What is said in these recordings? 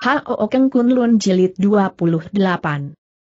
Hao Keng Kun Lun Jilid 28.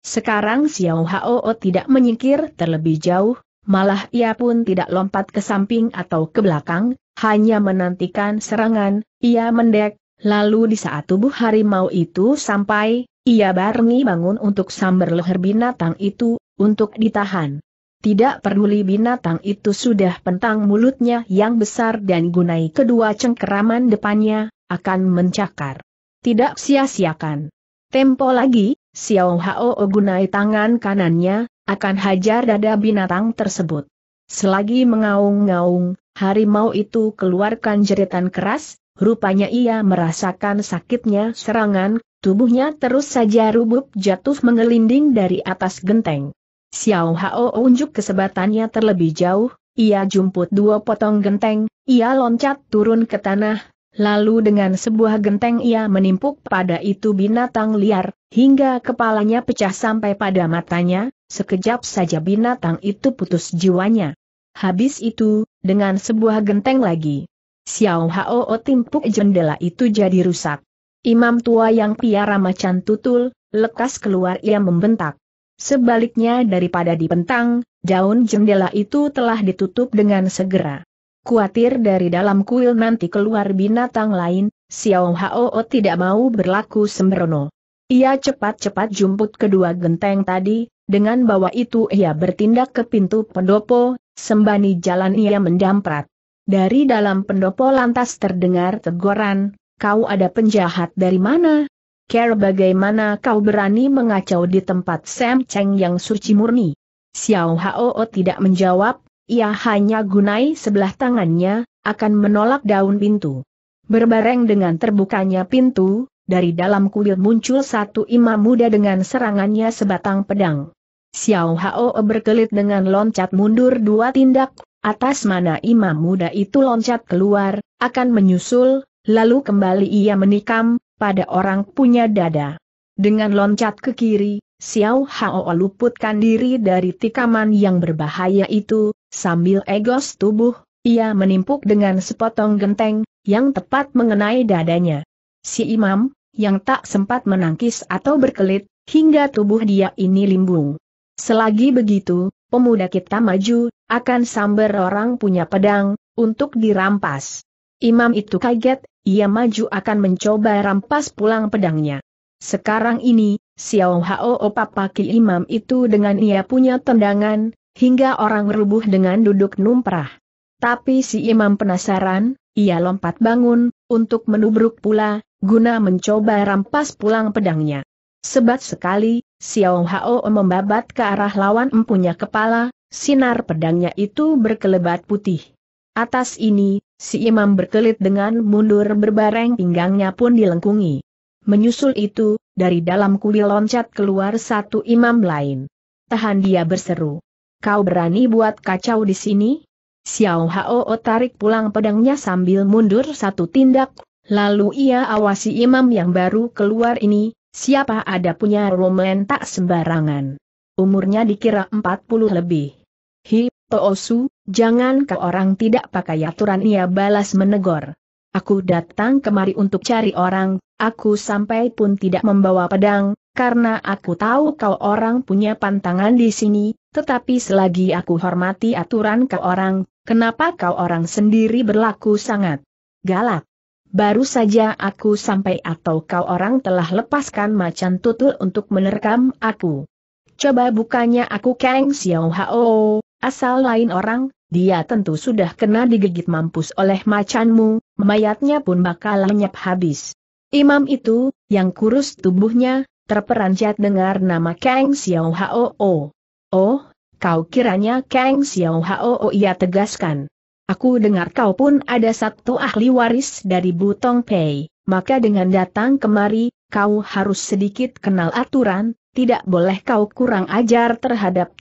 Sekarang Xiao Hao tidak menyingkir terlebih jauh, malah ia pun tidak lompat ke samping atau ke belakang, hanya menantikan serangan, ia mendek, lalu di saat tubuh harimau itu sampai, ia barengi bangun untuk sambar leher binatang itu, untuk ditahan. Tidak peduli binatang itu sudah pentang mulutnya yang besar dan gunai kedua cengkeraman depannya, akan mencakar tidak sia-siakan. Tempo lagi, Xiao Hao gunai tangan kanannya, akan hajar dada binatang tersebut. Selagi mengaung-ngaung, harimau itu keluarkan jeritan keras, rupanya ia merasakan sakitnya serangan, tubuhnya terus saja rubuh jatuh mengelinding dari atas genteng. Xiao Hao unjuk kesebatannya terlebih jauh, ia jumput dua potong genteng, ia loncat turun ke tanah, Lalu dengan sebuah genteng ia menimpuk pada itu binatang liar, hingga kepalanya pecah sampai pada matanya, sekejap saja binatang itu putus jiwanya. Habis itu, dengan sebuah genteng lagi, Xiao Hao o timpuk jendela itu jadi rusak. Imam tua yang piara macan tutul, lekas keluar ia membentak. Sebaliknya daripada dipentang, daun jendela itu telah ditutup dengan segera. Kuatir dari dalam kuil nanti keluar binatang lain, Xiao Hao tidak mau berlaku sembrono. Ia cepat-cepat jumput kedua genteng tadi, dengan bawa itu ia bertindak ke pintu pendopo, sembani jalan ia mendamprat. Dari dalam pendopo lantas terdengar teguran, kau ada penjahat dari mana? Care bagaimana kau berani mengacau di tempat Sam Cheng yang suci murni? Xiao Hao tidak menjawab, ia hanya gunai sebelah tangannya, akan menolak daun pintu. Berbareng dengan terbukanya pintu, dari dalam kuil muncul satu imam muda dengan serangannya sebatang pedang. Xiao Hao berkelit dengan loncat mundur dua tindak, atas mana imam muda itu loncat keluar, akan menyusul, lalu kembali ia menikam, pada orang punya dada. Dengan loncat ke kiri, Xiao Hao luputkan diri dari tikaman yang berbahaya itu, Sambil egos tubuh, ia menimpuk dengan sepotong genteng, yang tepat mengenai dadanya. Si imam, yang tak sempat menangkis atau berkelit, hingga tubuh dia ini limbung. Selagi begitu, pemuda kita maju, akan sambar orang punya pedang, untuk dirampas. Imam itu kaget, ia maju akan mencoba rampas pulang pedangnya. Sekarang ini, Xiao Hao Papaki Imam itu dengan ia punya tendangan, hingga orang rubuh dengan duduk numprah. Tapi si imam penasaran, ia lompat bangun, untuk menubruk pula, guna mencoba rampas pulang pedangnya. Sebat sekali, Xiao Hao membabat ke arah lawan empunya kepala, sinar pedangnya itu berkelebat putih. Atas ini, si imam berkelit dengan mundur berbareng pinggangnya pun dilengkungi. Menyusul itu, dari dalam kuil loncat keluar satu imam lain. Tahan dia berseru kau berani buat kacau di sini? Xiao Hao tarik pulang pedangnya sambil mundur satu tindak, lalu ia awasi imam yang baru keluar ini, siapa ada punya romen tak sembarangan. Umurnya dikira 40 lebih. Hi, Toosu, jangan ke orang tidak pakai aturan ia balas menegur. Aku datang kemari untuk cari orang, aku sampai pun tidak membawa pedang, karena aku tahu kau orang punya pantangan di sini, tetapi selagi aku hormati aturan kau orang, kenapa kau orang sendiri berlaku sangat galak? Baru saja aku sampai atau kau orang telah lepaskan macan tutul untuk menerkam aku. Coba bukannya aku Kang Xiao Hao, asal lain orang, dia tentu sudah kena digigit mampus oleh macanmu, mayatnya pun bakal lenyap habis. Imam itu, yang kurus tubuhnya, terperanjat dengar nama Kang Xiao Hao. Oh, kau kiranya Kang Xiao Hao oh, ia tegaskan. Aku dengar kau pun ada satu ahli waris dari Butong Pei, maka dengan datang kemari, kau harus sedikit kenal aturan, tidak boleh kau kurang ajar terhadap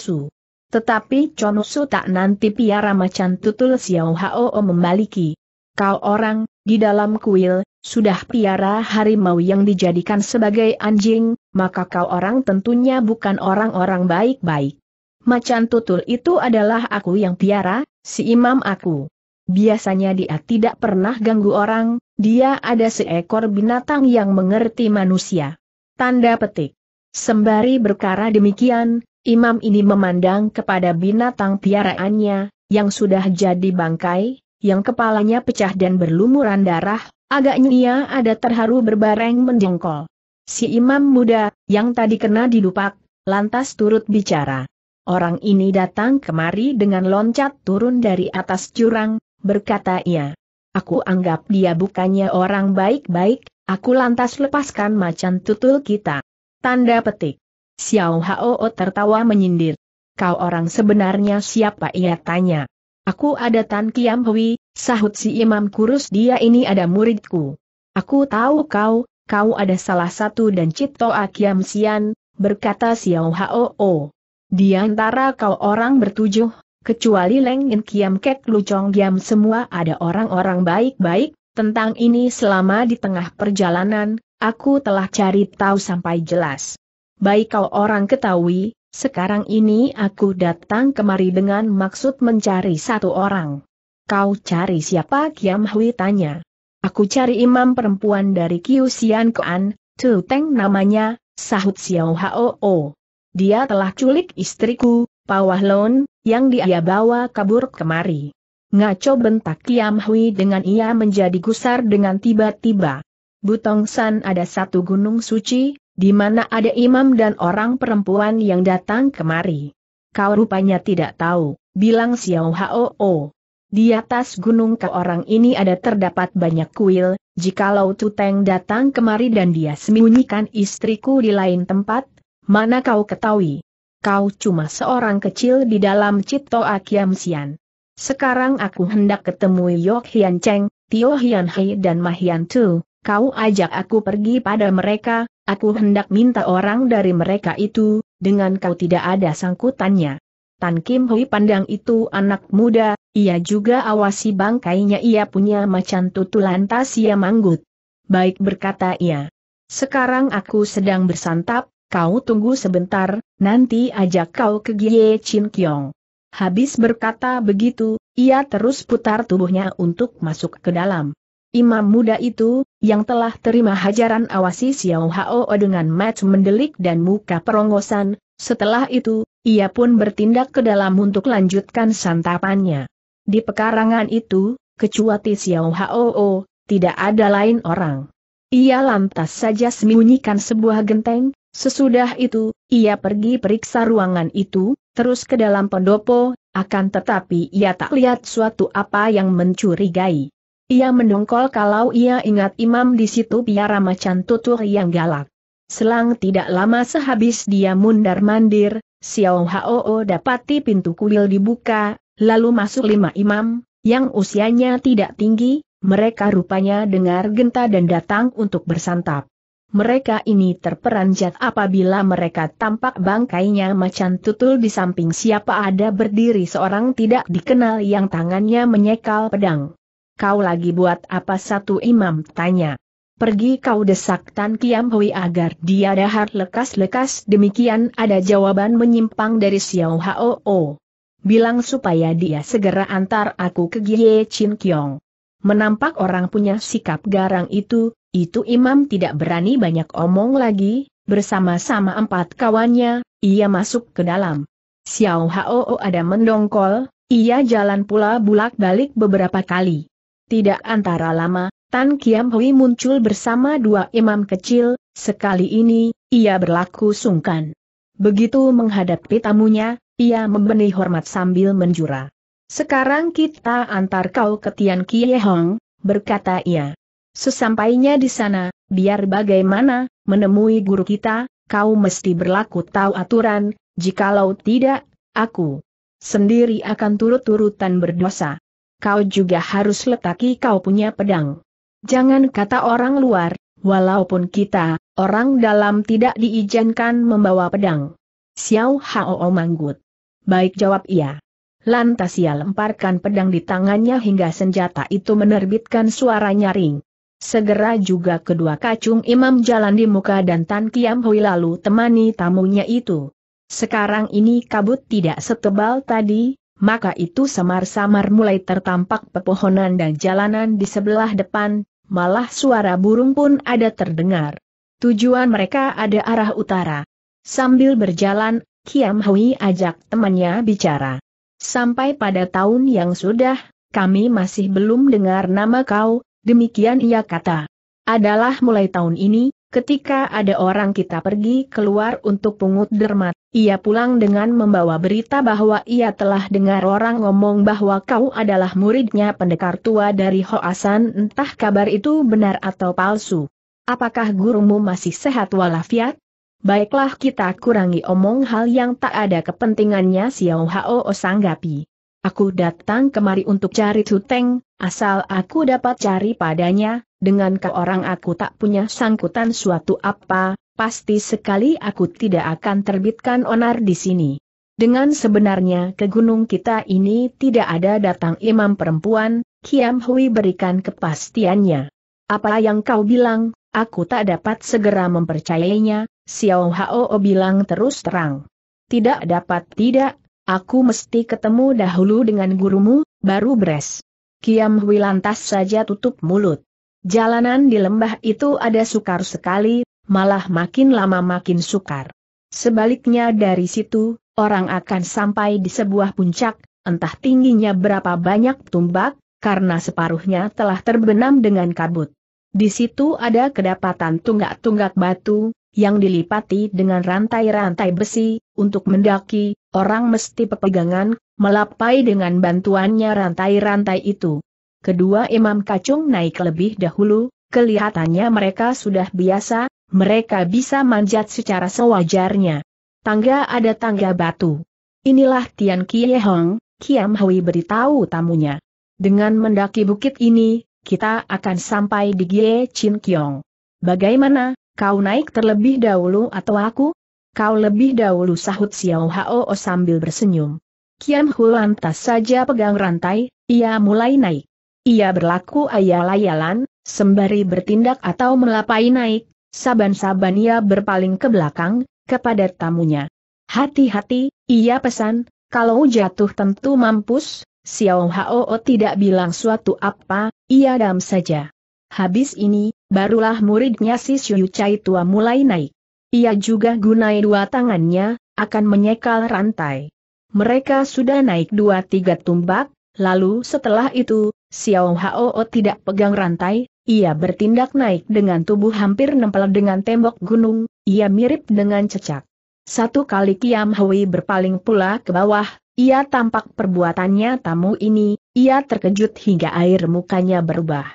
Su. Tetapi Su tak nanti piara macan tutul Xiao Hao oh, membaliki. Kau orang, di dalam kuil, sudah piara harimau yang dijadikan sebagai anjing, maka kau orang tentunya bukan orang-orang baik-baik. Macan tutul itu adalah aku yang piara, si imam aku. Biasanya dia tidak pernah ganggu orang, dia ada seekor binatang yang mengerti manusia. Tanda petik. Sembari berkara demikian, imam ini memandang kepada binatang piaraannya, yang sudah jadi bangkai, yang kepalanya pecah dan berlumuran darah, agaknya ia ada terharu berbareng menjengkol. Si imam muda, yang tadi kena dilupak, lantas turut bicara. Orang ini datang kemari dengan loncat turun dari atas jurang, berkata ia. Aku anggap dia bukannya orang baik-baik, aku lantas lepaskan macan tutul kita. Tanda petik. Xiao Hao tertawa menyindir. Kau orang sebenarnya siapa ia tanya. Aku ada Tan Kiam Hui, sahut si imam kurus dia ini ada muridku. Aku tahu kau, kau ada salah satu dan Cipto Akiam Sian, berkata Xiao Hao. Di antara kau orang bertujuh, kecuali Leng In Kiam Kek Lu Giam semua ada orang-orang baik-baik, tentang ini selama di tengah perjalanan, aku telah cari tahu sampai jelas. Baik kau orang ketahui, sekarang ini aku datang kemari dengan maksud mencari satu orang. Kau cari siapa Kiam Hui tanya. Aku cari imam perempuan dari Kiusian Koan, Tu Teng namanya, sahut Xiao Hao. Dia telah culik istriku, Pawah Lon, yang dia bawa kabur kemari. Ngaco bentak Kiam Hui dengan ia menjadi gusar dengan tiba-tiba. Butong San ada satu gunung suci, di mana ada imam dan orang perempuan yang datang kemari. Kau rupanya tidak tahu, bilang Xiao Hao. Di atas gunung ke orang ini ada terdapat banyak kuil, jikalau Tuteng datang kemari dan dia sembunyikan istriku di lain tempat, mana kau ketahui? Kau cuma seorang kecil di dalam Cipto Akiam Sian. Sekarang aku hendak ketemu Yok Hian Cheng, Tio Hian Hei dan Mahian Tu, kau ajak aku pergi pada mereka, aku hendak minta orang dari mereka itu, dengan kau tidak ada sangkutannya. Tan Kim Hui pandang itu anak muda, ia juga awasi bangkainya ia punya macan tutulanta. lantas ia manggut. Baik berkata ia. Sekarang aku sedang bersantap, kau tunggu sebentar, nanti ajak kau ke Gie Chin Kiong. Habis berkata begitu, ia terus putar tubuhnya untuk masuk ke dalam. Imam muda itu, yang telah terima hajaran awasi Xiao Hao dengan match mendelik dan muka perongosan, setelah itu, ia pun bertindak ke dalam untuk lanjutkan santapannya. Di pekarangan itu, kecuali Xiao Hao, tidak ada lain orang. Ia lantas saja sembunyikan sebuah genteng, sesudah itu, ia pergi periksa ruangan itu, terus ke dalam pendopo, akan tetapi ia tak lihat suatu apa yang mencurigai. Ia mendongkol kalau ia ingat imam di situ piara macan tutur yang galak. Selang tidak lama sehabis dia mundar-mandir, Xiao Hao dapati pintu kuil dibuka, Lalu masuk lima imam, yang usianya tidak tinggi, mereka rupanya dengar genta dan datang untuk bersantap. Mereka ini terperanjat apabila mereka tampak bangkainya macan tutul di samping siapa ada berdiri seorang tidak dikenal yang tangannya menyekal pedang. Kau lagi buat apa satu imam tanya. Pergi kau desak Tan Kiam Hui agar dia dahar lekas-lekas demikian ada jawaban menyimpang dari Xiao Hao bilang supaya dia segera antar aku ke Gie Chin Kiong. Menampak orang punya sikap garang itu, itu imam tidak berani banyak omong lagi, bersama-sama empat kawannya, ia masuk ke dalam. Xiao Hao ada mendongkol, ia jalan pula bulak-balik beberapa kali. Tidak antara lama, Tan Kiam Hui muncul bersama dua imam kecil, sekali ini, ia berlaku sungkan. Begitu menghadapi tamunya, ia membenih hormat sambil menjura. Sekarang kita antar kau ke Tian Kie Hong, berkata ia. Sesampainya di sana, biar bagaimana, menemui guru kita, kau mesti berlaku tahu aturan, jikalau tidak, aku sendiri akan turut-turutan berdosa. Kau juga harus letaki kau punya pedang. Jangan kata orang luar, walaupun kita, orang dalam tidak diizinkan membawa pedang. Xiao Hao Manggut Baik jawab ia. Lantas ia lemparkan pedang di tangannya hingga senjata itu menerbitkan suara nyaring. Segera juga kedua kacung imam jalan di muka dan Tan Kiam Hui lalu temani tamunya itu. Sekarang ini kabut tidak setebal tadi, maka itu samar-samar mulai tertampak pepohonan dan jalanan di sebelah depan, malah suara burung pun ada terdengar. Tujuan mereka ada arah utara. Sambil berjalan, Kiam Hui ajak temannya bicara. Sampai pada tahun yang sudah, kami masih belum dengar nama kau, demikian ia kata. Adalah mulai tahun ini, ketika ada orang kita pergi keluar untuk pungut dermat, ia pulang dengan membawa berita bahwa ia telah dengar orang ngomong bahwa kau adalah muridnya pendekar tua dari Hoasan entah kabar itu benar atau palsu. Apakah gurumu masih sehat walafiat? Baiklah kita kurangi omong hal yang tak ada kepentingannya Xiao Hao sanggapi. Aku datang kemari untuk cari Tuteng, asal aku dapat cari padanya, dengan ke orang aku tak punya sangkutan suatu apa, pasti sekali aku tidak akan terbitkan onar di sini. Dengan sebenarnya ke gunung kita ini tidak ada datang imam perempuan, Kiam Hui berikan kepastiannya. Apa yang kau bilang, aku tak dapat segera mempercayainya, Xiao Hao bilang terus terang. Tidak dapat tidak, aku mesti ketemu dahulu dengan gurumu, baru beres. Kiam Hui lantas saja tutup mulut. Jalanan di lembah itu ada sukar sekali, malah makin lama makin sukar. Sebaliknya dari situ, orang akan sampai di sebuah puncak, entah tingginya berapa banyak tumbak, karena separuhnya telah terbenam dengan kabut. Di situ ada kedapatan tunggak-tunggak batu, yang dilipati dengan rantai-rantai besi, untuk mendaki, orang mesti pepegangan, melapai dengan bantuannya rantai-rantai itu. Kedua imam kacung naik lebih dahulu, kelihatannya mereka sudah biasa, mereka bisa manjat secara sewajarnya. Tangga ada tangga batu. Inilah Tian Kie Hong, Kiam Hui beritahu tamunya. Dengan mendaki bukit ini, kita akan sampai di Gie Chin Kiong. Bagaimana, Kau naik terlebih dahulu atau aku? Kau lebih dahulu sahut Xiao Hao sambil bersenyum. Kiam Hu lantas saja pegang rantai, ia mulai naik. Ia berlaku ayah ayalan sembari bertindak atau melapai naik, saban-saban ia berpaling ke belakang, kepada tamunya. Hati-hati, ia pesan, kalau jatuh tentu mampus, Xiao Hao tidak bilang suatu apa, ia dam saja. Habis ini, Barulah muridnya si Shuyu Chai tua mulai naik. Ia juga gunai dua tangannya, akan menyekal rantai. Mereka sudah naik dua tiga tumbak, lalu setelah itu, Xiao Hao tidak pegang rantai, ia bertindak naik dengan tubuh hampir nempel dengan tembok gunung, ia mirip dengan cecak. Satu kali Kiam Hui berpaling pula ke bawah, ia tampak perbuatannya tamu ini, ia terkejut hingga air mukanya berubah.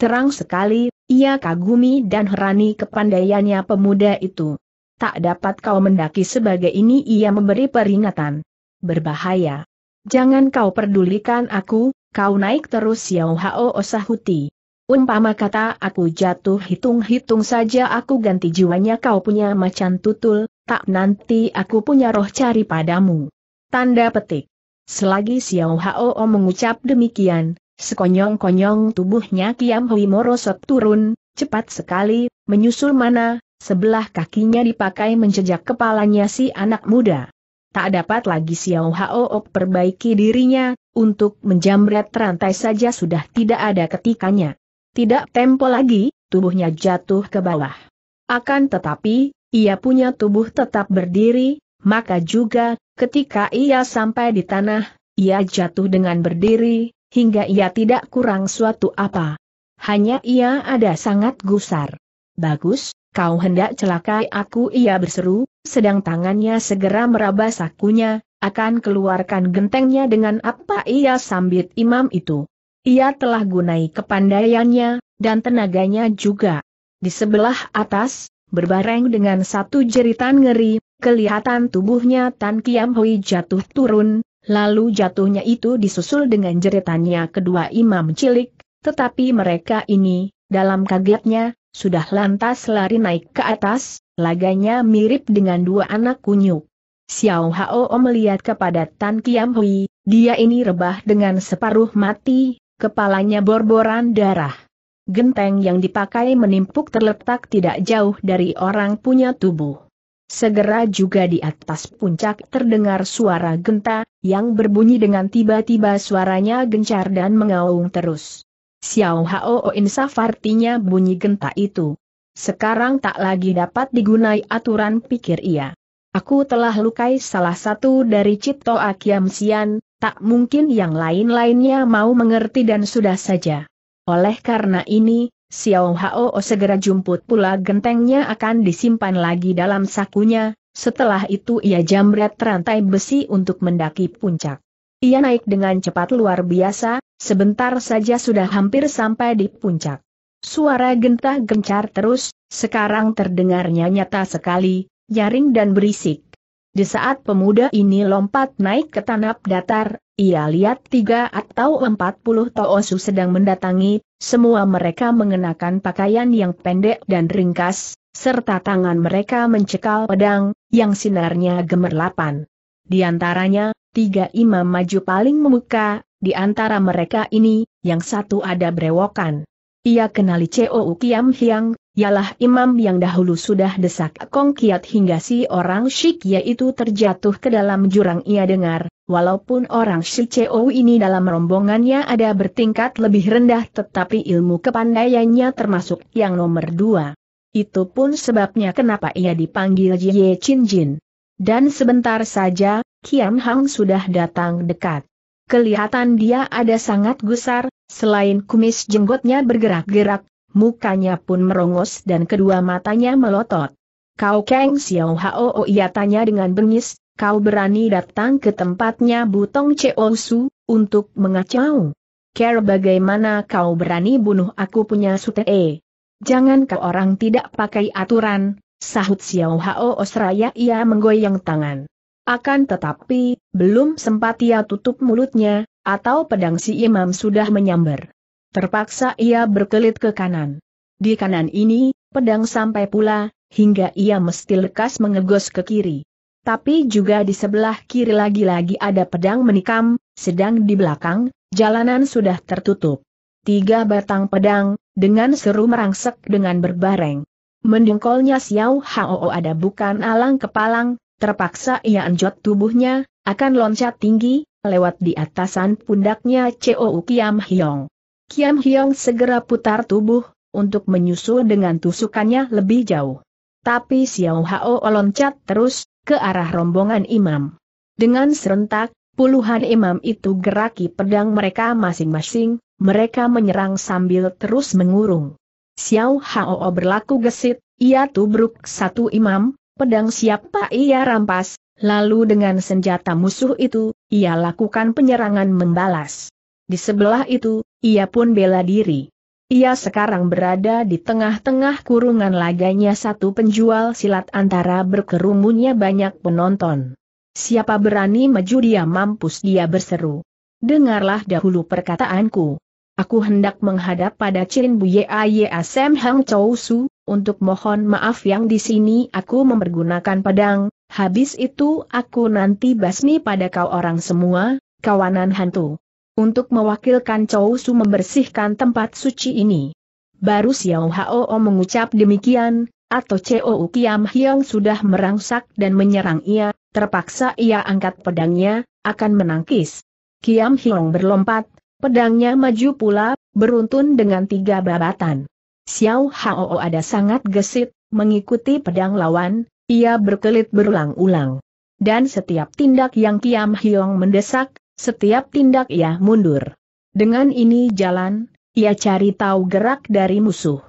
Terang sekali, ia kagumi dan herani kepandaiannya pemuda itu. Tak dapat kau mendaki sebagai ini ia memberi peringatan. Berbahaya. Jangan kau pedulikan aku, kau naik terus Xiao Hao Osahuti. Umpama kata aku jatuh hitung-hitung saja aku ganti jiwanya kau punya macan tutul, tak nanti aku punya roh cari padamu. Tanda petik. Selagi Xiao Hao mengucap demikian, Sekonyong-konyong tubuhnya Kiam Hui merosot turun, cepat sekali, menyusul mana, sebelah kakinya dipakai menjejak kepalanya si anak muda. Tak dapat lagi Xiao Hao perbaiki dirinya, untuk menjamret rantai saja sudah tidak ada ketikanya. Tidak tempo lagi, tubuhnya jatuh ke bawah. Akan tetapi, ia punya tubuh tetap berdiri, maka juga, ketika ia sampai di tanah, ia jatuh dengan berdiri, hingga ia tidak kurang suatu apa. Hanya ia ada sangat gusar. Bagus, kau hendak celakai aku ia berseru, sedang tangannya segera meraba sakunya, akan keluarkan gentengnya dengan apa ia sambit imam itu. Ia telah gunai kepandaiannya, dan tenaganya juga. Di sebelah atas, berbareng dengan satu jeritan ngeri, kelihatan tubuhnya Tan Kiam Hui jatuh turun, Lalu jatuhnya itu disusul dengan jeritannya kedua imam cilik, tetapi mereka ini, dalam kagetnya, sudah lantas lari naik ke atas, laganya mirip dengan dua anak kunyuk. Xiao Hao melihat kepada Tan Kiam Hui, dia ini rebah dengan separuh mati, kepalanya borboran darah. Genteng yang dipakai menimpuk terletak tidak jauh dari orang punya tubuh. Segera juga di atas puncak terdengar suara genta, yang berbunyi dengan tiba-tiba suaranya gencar dan mengaung terus. Xiao Hao insaf artinya bunyi genta itu. Sekarang tak lagi dapat digunai aturan pikir ia. Aku telah lukai salah satu dari Cipto Akiam Sian, tak mungkin yang lain-lainnya mau mengerti dan sudah saja. Oleh karena ini, Xiao Hao oh, segera jumput pula gentengnya akan disimpan lagi dalam sakunya, setelah itu ia jamret rantai besi untuk mendaki puncak. Ia naik dengan cepat luar biasa, sebentar saja sudah hampir sampai di puncak. Suara gentah gencar terus, sekarang terdengarnya nyata sekali, nyaring dan berisik. Di saat pemuda ini lompat naik ke tanap datar, ia lihat tiga atau empat puluh toosu sedang mendatangi, semua mereka mengenakan pakaian yang pendek dan ringkas, serta tangan mereka mencekal pedang, yang sinarnya gemerlapan. Di antaranya, tiga imam maju paling memuka, di antara mereka ini, yang satu ada brewokan. Ia kenali Chou Kiam Hiang, ialah imam yang dahulu sudah desak Kong Kiat hingga si orang Shik yaitu terjatuh ke dalam jurang ia dengar, walaupun orang Shik Chou ini dalam rombongannya ada bertingkat lebih rendah tetapi ilmu kepandaiannya termasuk yang nomor dua. Itu pun sebabnya kenapa ia dipanggil Ye Chin Jin. Dan sebentar saja, Kiam Hang sudah datang dekat. Kelihatan dia ada sangat gusar, Selain kumis jenggotnya bergerak-gerak, mukanya pun merongos dan kedua matanya melotot. Kau Kang Xiao Hao oh, ia tanya dengan bengis, kau berani datang ke tempatnya Butong Cheo Su, untuk mengacau. Care bagaimana kau berani bunuh aku punya sutee. Jangan kau orang tidak pakai aturan, sahut Xiao Hao Osraya oh, ia menggoyang tangan. Akan tetapi, belum sempat ia tutup mulutnya, atau pedang si imam sudah menyambar. Terpaksa ia berkelit ke kanan. Di kanan ini, pedang sampai pula, hingga ia mesti lekas mengegos ke kiri. Tapi juga di sebelah kiri lagi-lagi ada pedang menikam, sedang di belakang, jalanan sudah tertutup. Tiga batang pedang, dengan seru merangsek dengan berbareng. Mendengkolnya Xiao Hao ada bukan alang kepalang, terpaksa ia anjot tubuhnya, akan loncat tinggi, lewat di atasan pundaknya Chou Kiam Hyong. Kiam Hyong segera putar tubuh, untuk menyusul dengan tusukannya lebih jauh. Tapi Xiao Hao loncat terus, ke arah rombongan imam. Dengan serentak, puluhan imam itu geraki pedang mereka masing-masing, mereka menyerang sambil terus mengurung. Xiao Hao berlaku gesit, ia tubruk satu imam, pedang siapa ia rampas, Lalu dengan senjata musuh itu, ia lakukan penyerangan membalas. Di sebelah itu, ia pun bela diri. Ia sekarang berada di tengah-tengah kurungan laganya satu penjual silat antara berkerumunnya banyak penonton. Siapa berani maju dia mampus dia berseru. Dengarlah dahulu perkataanku. Aku hendak menghadap pada Chin Ye Aye Asem Hang Chou Su, untuk mohon maaf yang di sini aku mempergunakan pedang, habis itu aku nanti basmi pada kau orang semua, kawanan hantu. Untuk mewakilkan Chow Su membersihkan tempat suci ini. Baru Xiao Hao mengucap demikian, atau Chou Kiam Hiong sudah merangsak dan menyerang ia, terpaksa ia angkat pedangnya, akan menangkis. Kiam Hyong berlompat, pedangnya maju pula, beruntun dengan tiga babatan. Xiao Hao ada sangat gesit, mengikuti pedang lawan, ia berkelit berulang-ulang. Dan setiap tindak yang Kiam Hyong mendesak, setiap tindak ia mundur. Dengan ini jalan, ia cari tahu gerak dari musuh.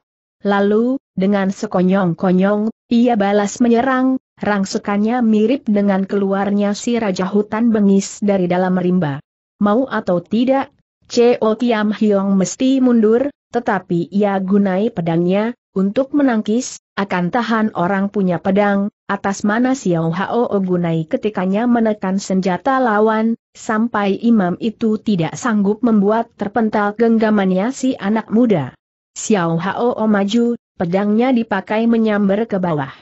Lalu, dengan sekonyong-konyong, ia balas menyerang, rangsukannya mirip dengan keluarnya si Raja Hutan Bengis dari dalam rimba. Mau atau tidak, Ceo Kiam Hyong mesti mundur, tetapi ia gunai pedangnya, untuk menangkis, akan tahan orang punya pedang, atas mana Xiao Hao gunai ketikanya menekan senjata lawan, sampai imam itu tidak sanggup membuat terpental genggamannya si anak muda. Xiao Hao maju, pedangnya dipakai menyambar ke bawah.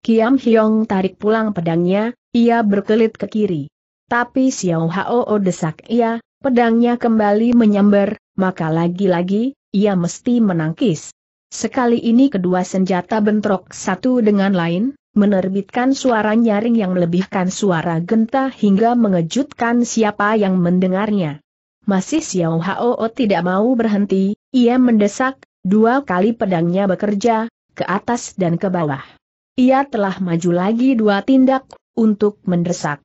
Kiam Hyong tarik pulang pedangnya, ia berkelit ke kiri. Tapi Xiao Hao desak ia, pedangnya kembali menyambar, maka lagi-lagi, ia mesti menangkis. Sekali ini kedua senjata bentrok satu dengan lain, menerbitkan suara nyaring yang melebihkan suara genta hingga mengejutkan siapa yang mendengarnya. Masih Xiao Hao tidak mau berhenti, ia mendesak, dua kali pedangnya bekerja, ke atas dan ke bawah. Ia telah maju lagi dua tindak, untuk mendesak.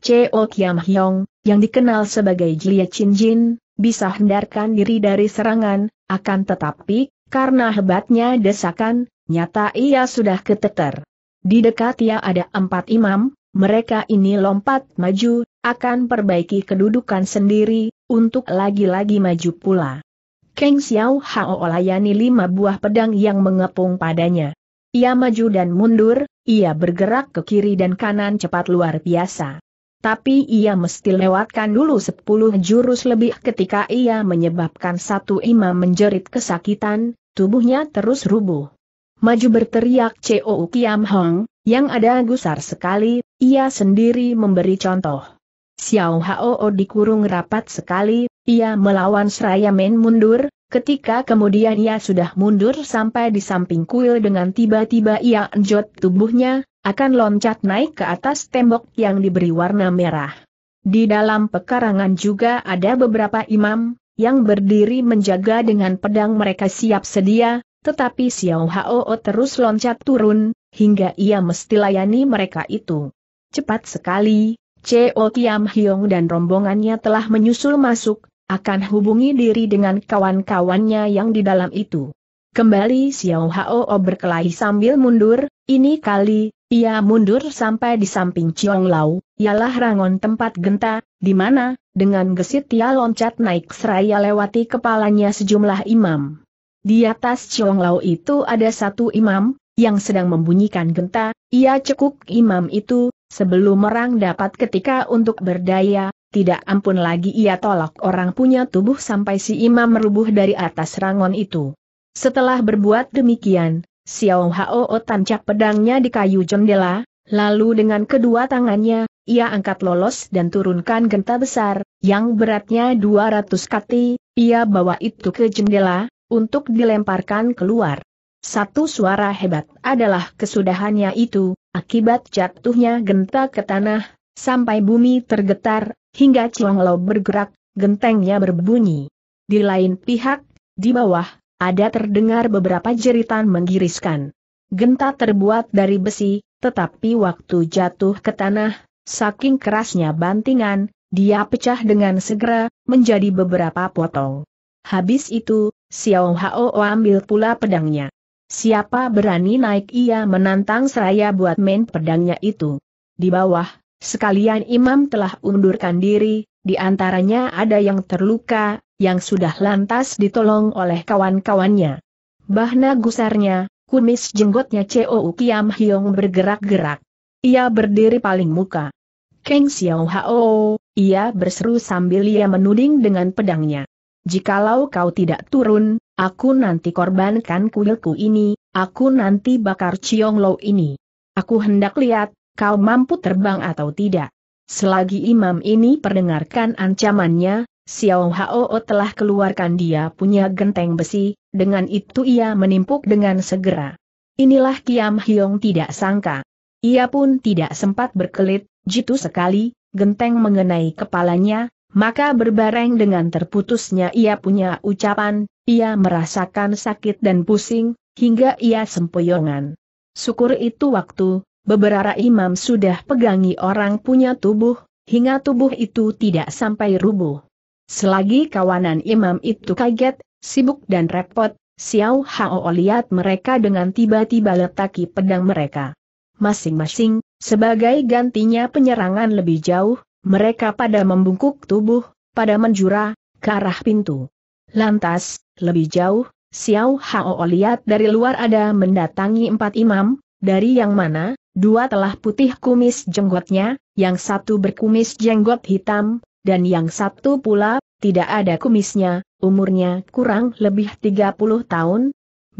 Cheo Kiam Hyong, yang dikenal sebagai Jia Chin Jin, bisa hendarkan diri dari serangan, akan tetapi, karena hebatnya desakan, nyata ia sudah keteter. Di dekat ia ada empat imam, mereka ini lompat maju, akan perbaiki kedudukan sendiri, untuk lagi-lagi maju pula. Keng Xiao Hao layani lima buah pedang yang mengepung padanya. Ia maju dan mundur, ia bergerak ke kiri dan kanan cepat luar biasa tapi ia mesti lewatkan dulu sepuluh jurus lebih ketika ia menyebabkan satu imam menjerit kesakitan, tubuhnya terus rubuh. Maju berteriak C.O. Kiam Hong, yang ada gusar sekali, ia sendiri memberi contoh. Xiao Hao dikurung rapat sekali, ia melawan seraya men mundur, ketika kemudian ia sudah mundur sampai di samping kuil dengan tiba-tiba ia enjot tubuhnya, akan loncat naik ke atas tembok yang diberi warna merah. Di dalam pekarangan juga ada beberapa imam, yang berdiri menjaga dengan pedang mereka siap sedia, tetapi Xiao Hao terus loncat turun, hingga ia mesti layani mereka itu. Cepat sekali, Cheo Tiam Hiong dan rombongannya telah menyusul masuk, akan hubungi diri dengan kawan-kawannya yang di dalam itu. Kembali Xiao Hao berkelahi sambil mundur, ini kali, ia mundur sampai di samping Chiong Lau, ialah rangon tempat genta, di mana, dengan gesit ia loncat naik seraya lewati kepalanya sejumlah imam. Di atas Chiong Lau itu ada satu imam, yang sedang membunyikan genta, ia cekuk imam itu, sebelum merang dapat ketika untuk berdaya, tidak ampun lagi ia tolak orang punya tubuh sampai si imam merubuh dari atas rangon itu. Setelah berbuat demikian, Xiao Hao tancap pedangnya di kayu jendela, lalu dengan kedua tangannya, ia angkat lolos dan turunkan genta besar, yang beratnya 200 kati, ia bawa itu ke jendela, untuk dilemparkan keluar. Satu suara hebat adalah kesudahannya itu, akibat jatuhnya genta ke tanah, sampai bumi tergetar, hingga Lo bergerak, gentengnya berbunyi. Di lain pihak, di bawah, ada terdengar beberapa jeritan menggiriskan. Genta terbuat dari besi, tetapi waktu jatuh ke tanah, saking kerasnya bantingan, dia pecah dengan segera, menjadi beberapa potong. Habis itu, Xiao Hao ambil pula pedangnya. Siapa berani naik ia menantang seraya buat main pedangnya itu. Di bawah, sekalian imam telah undurkan diri, di antaranya ada yang terluka, yang sudah lantas ditolong oleh kawan-kawannya. Bahna gusarnya, kumis jenggotnya Chou Kiam Hyong bergerak-gerak. Ia berdiri paling muka. Keng Xiao Hao, ia berseru sambil ia menuding dengan pedangnya. Jikalau kau tidak turun, aku nanti korbankan kuilku ini, aku nanti bakar Chiong Lo ini. Aku hendak lihat, kau mampu terbang atau tidak. Selagi imam ini perdengarkan ancamannya, Xiao Hao telah keluarkan dia punya genteng besi, dengan itu ia menimpuk dengan segera. Inilah Kiam Hiong tidak sangka. Ia pun tidak sempat berkelit, jitu sekali, genteng mengenai kepalanya, maka berbareng dengan terputusnya ia punya ucapan, ia merasakan sakit dan pusing, hingga ia sempoyongan. Syukur itu waktu, Beberapa imam sudah pegangi orang punya tubuh, hingga tubuh itu tidak sampai rubuh. Selagi kawanan imam itu kaget, sibuk dan repot, Xiao Hao lihat mereka dengan tiba-tiba letaki pedang mereka. Masing-masing, sebagai gantinya penyerangan lebih jauh, mereka pada membungkuk tubuh, pada menjura, ke arah pintu. Lantas, lebih jauh, Xiao Hao lihat dari luar ada mendatangi empat imam, dari yang mana, Dua telah putih kumis jenggotnya, yang satu berkumis jenggot hitam, dan yang satu pula, tidak ada kumisnya, umurnya kurang lebih 30 tahun.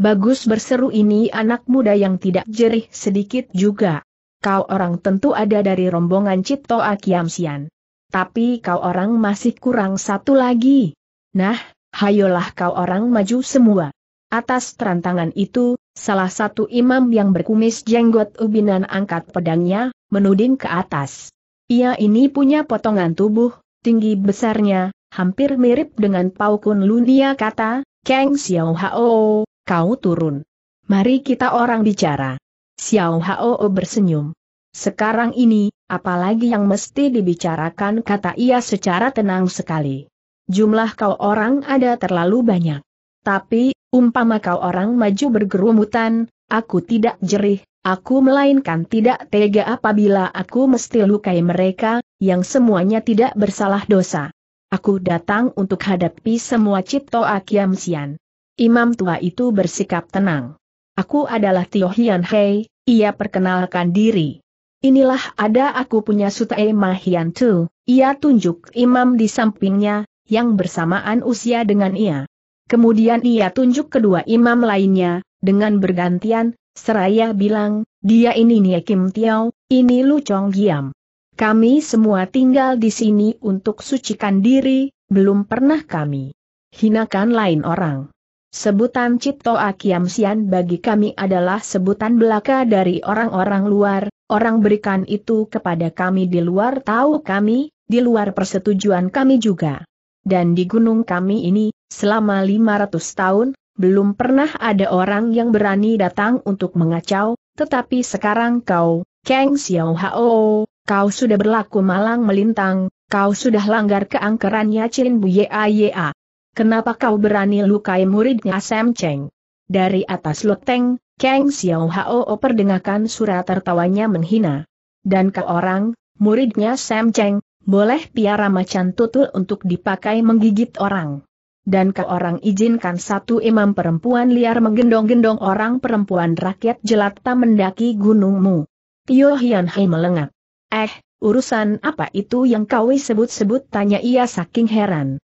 Bagus berseru ini anak muda yang tidak jerih sedikit juga. Kau orang tentu ada dari rombongan Cipto Akiamsian. Tapi kau orang masih kurang satu lagi. Nah, hayolah kau orang maju semua. Atas terantangan itu, Salah satu imam yang berkumis jenggot ubinan angkat pedangnya, menuding ke atas. Ia ini punya potongan tubuh, tinggi besarnya, hampir mirip dengan Kun Lunia kata, Kang Xiao Hao, kau turun. Mari kita orang bicara. Xiao Hao bersenyum. Sekarang ini, apalagi yang mesti dibicarakan kata ia secara tenang sekali. Jumlah kau orang ada terlalu banyak. Tapi, Umpama kau orang maju bergerumutan, aku tidak jerih, aku melainkan tidak tega apabila aku mesti lukai mereka, yang semuanya tidak bersalah dosa. Aku datang untuk hadapi semua cipto Akiam Sian. Imam tua itu bersikap tenang. Aku adalah Tio Hian Hei, ia perkenalkan diri. Inilah ada aku punya sutai Mahian Tu, ia tunjuk imam di sampingnya, yang bersamaan usia dengan ia. Kemudian ia tunjuk kedua imam lainnya, dengan bergantian, seraya bilang, dia ini Nie Kim Tiao, ini Lu Chong Giam. Kami semua tinggal di sini untuk sucikan diri, belum pernah kami hinakan lain orang. Sebutan Cipto Akiam Sian bagi kami adalah sebutan belaka dari orang-orang luar, orang berikan itu kepada kami di luar tahu kami, di luar persetujuan kami juga. Dan di gunung kami ini, Selama 500 tahun, belum pernah ada orang yang berani datang untuk mengacau, tetapi sekarang kau, Kang Xiao Hao, kau sudah berlaku malang melintang, kau sudah langgar keangkerannya Chin Bu A. Kenapa kau berani lukai muridnya Sam Cheng? Dari atas loteng, Kang Xiao Hao perdengarkan surat tertawanya menghina. Dan ke orang, muridnya Sam Cheng, boleh piara macan tutul untuk dipakai menggigit orang dan ke orang izinkan satu imam perempuan liar menggendong-gendong orang perempuan rakyat jelata mendaki gunungmu. Tio Hian Hai melengak. Eh, urusan apa itu yang kau sebut-sebut tanya ia saking heran.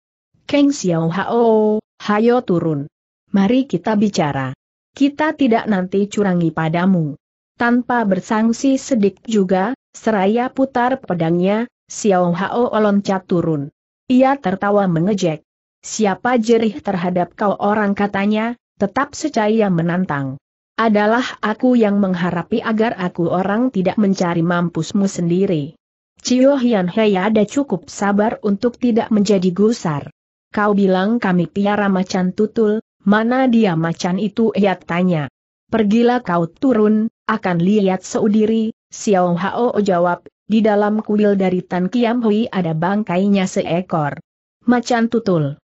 Keng Xiao Hao, hayo turun. Mari kita bicara. Kita tidak nanti curangi padamu. Tanpa bersangsi sedik juga, seraya putar pedangnya, Xiao Hao loncat turun. Ia tertawa mengejek. Siapa jerih terhadap kau orang katanya, tetap secaya menantang. Adalah aku yang mengharapi agar aku orang tidak mencari mampusmu sendiri. Cio Hian Hei ada cukup sabar untuk tidak menjadi gusar. Kau bilang kami piara macan tutul, mana dia macan itu ia tanya. Pergilah kau turun, akan lihat seudiri, Xiao Hao jawab, di dalam kuil dari Tan Kiam Hui ada bangkainya seekor. Macan tutul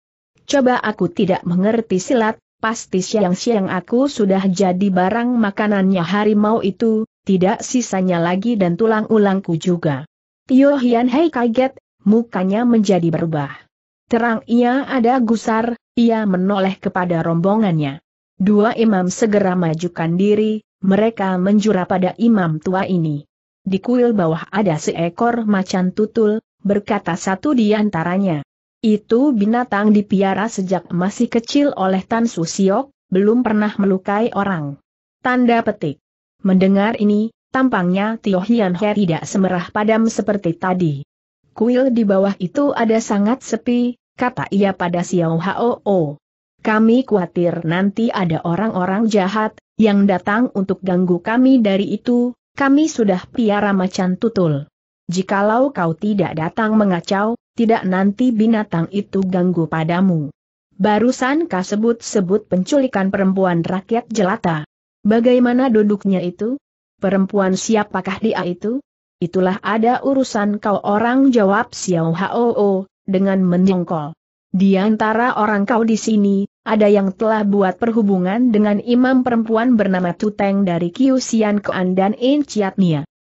coba aku tidak mengerti silat, pasti siang-siang aku sudah jadi barang makanannya harimau itu, tidak sisanya lagi dan tulang-ulangku juga. Tio Hian Hei kaget, mukanya menjadi berubah. Terang ia ada gusar, ia menoleh kepada rombongannya. Dua imam segera majukan diri, mereka menjura pada imam tua ini. Di kuil bawah ada seekor macan tutul, berkata satu di antaranya. Itu binatang dipiara sejak masih kecil oleh Tan Susiok, belum pernah melukai orang. Tanda petik. Mendengar ini, tampangnya Tio Hian He tidak semerah padam seperti tadi. Kuil di bawah itu ada sangat sepi, kata ia pada Xiao Hao. Kami khawatir nanti ada orang-orang jahat, yang datang untuk ganggu kami dari itu, kami sudah piara macan tutul. Jikalau kau tidak datang mengacau, tidak nanti binatang itu ganggu padamu. Barusan kau sebut-sebut penculikan perempuan rakyat jelata. Bagaimana duduknya itu? Perempuan siapakah dia itu? Itulah ada urusan kau orang jawab Xiao Hao dengan menyongkol. Di antara orang kau di sini, ada yang telah buat perhubungan dengan imam perempuan bernama Tuteng dari Kiusian Kuan dan In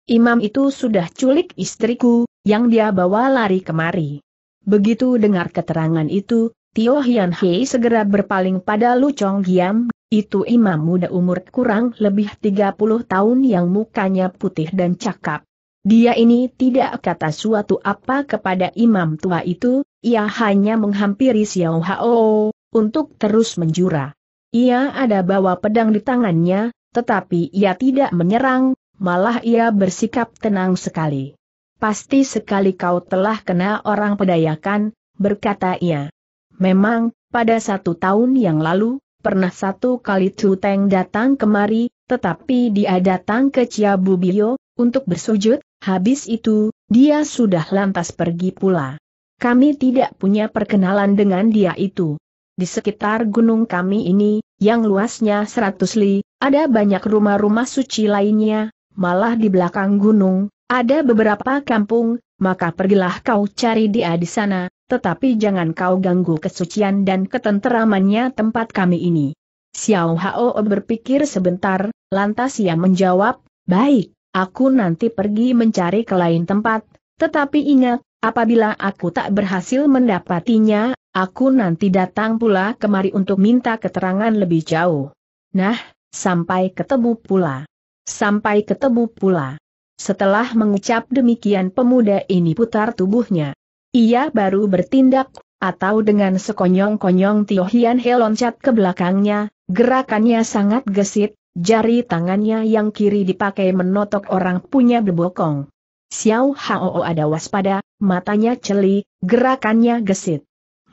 Imam itu sudah culik istriku, yang dia bawa lari kemari. Begitu dengar keterangan itu, Tio Hian Hei segera berpaling pada Lu Chong Giam, itu imam muda umur kurang lebih 30 tahun yang mukanya putih dan cakap. Dia ini tidak kata suatu apa kepada imam tua itu, ia hanya menghampiri Xiao Hao, untuk terus menjura. Ia ada bawa pedang di tangannya, tetapi ia tidak menyerang, malah ia bersikap tenang sekali. Pasti sekali kau telah kena orang pedayakan, berkata ia. Memang, pada satu tahun yang lalu, pernah satu kali Tuteng datang kemari, tetapi dia datang ke Ciabubio, untuk bersujud, habis itu, dia sudah lantas pergi pula. Kami tidak punya perkenalan dengan dia itu. Di sekitar gunung kami ini, yang luasnya seratus li, ada banyak rumah-rumah suci lainnya, malah di belakang gunung, ada beberapa kampung, maka pergilah kau cari dia di sana, tetapi jangan kau ganggu kesucian dan ketenteramannya tempat kami ini. Xiao Hao berpikir sebentar, lantas ia menjawab, baik, aku nanti pergi mencari ke lain tempat, tetapi ingat, apabila aku tak berhasil mendapatinya, aku nanti datang pula kemari untuk minta keterangan lebih jauh. Nah, sampai ketemu pula. Sampai ketemu pula. Setelah mengucap demikian pemuda ini putar tubuhnya. Ia baru bertindak, atau dengan sekonyong-konyong Tio Hian He loncat ke belakangnya, gerakannya sangat gesit, jari tangannya yang kiri dipakai menotok orang punya bebokong. Xiao Hao ada waspada, matanya celi, gerakannya gesit.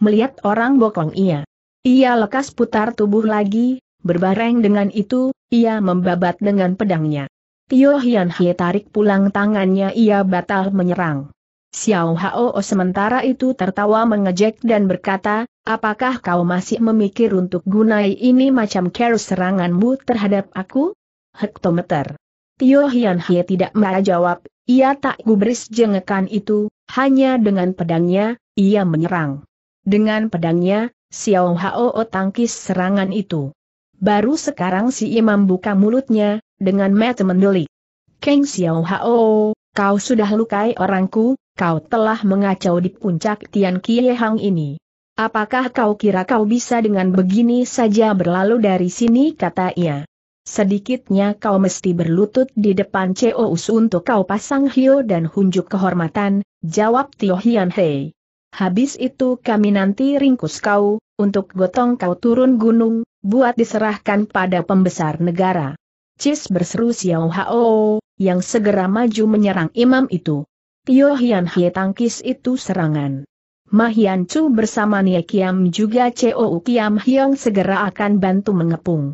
Melihat orang bokong ia. Ia lekas putar tubuh lagi, berbareng dengan itu, ia membabat dengan pedangnya. Tio Hian Hie tarik pulang tangannya ia batal menyerang. Xiao Hao sementara itu tertawa mengejek dan berkata, apakah kau masih memikir untuk gunai ini macam care seranganmu terhadap aku? Hektometer. Tio Hian Hie tidak jawab, ia tak gubris jengekan itu, hanya dengan pedangnya, ia menyerang. Dengan pedangnya, Xiao Hao tangkis serangan itu. Baru sekarang si imam buka mulutnya, dengan mata mendelik. Kang Xiao Hao, kau sudah lukai orangku, kau telah mengacau di puncak Tian Kie Hang ini. Apakah kau kira kau bisa dengan begini saja berlalu dari sini kata ia. Sedikitnya kau mesti berlutut di depan Ceous untuk kau pasang hio dan hunjuk kehormatan, jawab Tio Hian Hei. Habis itu kami nanti ringkus kau, untuk gotong kau turun gunung, buat diserahkan pada pembesar negara. Cis berseru Xiao Hao, yang segera maju menyerang imam itu. Tio Hian Hie tangkis itu serangan. Mahian Chu bersama Nie Kiam juga COU Kiam Hyang segera akan bantu mengepung.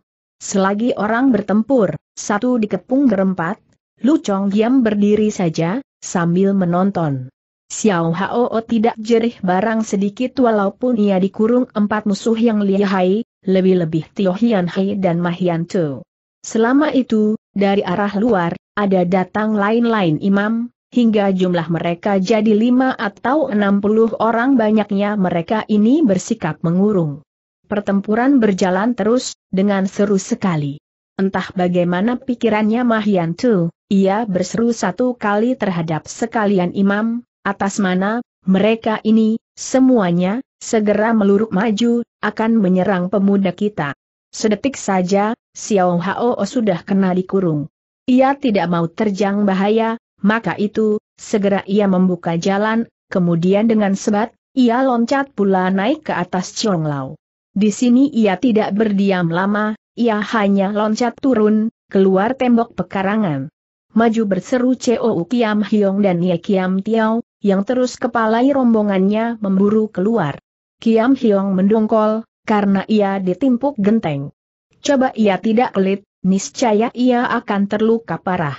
Selagi orang bertempur, satu dikepung berempat, Lu Chong Giam berdiri saja, sambil menonton. Xiao Hao tidak jerih barang sedikit walaupun ia dikurung empat musuh yang lihai, lebih-lebih Tio Hian Hai dan Mahian Chu. Selama itu, dari arah luar, ada datang lain-lain imam, hingga jumlah mereka jadi lima atau enam puluh orang banyaknya mereka ini bersikap mengurung. Pertempuran berjalan terus, dengan seru sekali. Entah bagaimana pikirannya Mahian Tu, ia berseru satu kali terhadap sekalian imam, atas mana, mereka ini, semuanya, segera meluruk maju, akan menyerang pemuda kita. Sedetik saja, Xiao Hao sudah kena dikurung. Ia tidak mau terjang bahaya, maka itu, segera ia membuka jalan, kemudian dengan sebat, ia loncat pula naik ke atas Chong Lau. Di sini ia tidak berdiam lama, ia hanya loncat turun, keluar tembok pekarangan. Maju berseru Chou Kiam Hyong dan Ye Kiam Tiao, yang terus kepalai rombongannya memburu keluar. Kiam Hyong mendongkol, karena ia ditimpuk genteng coba ia tidak pelit, niscaya ia akan terluka parah.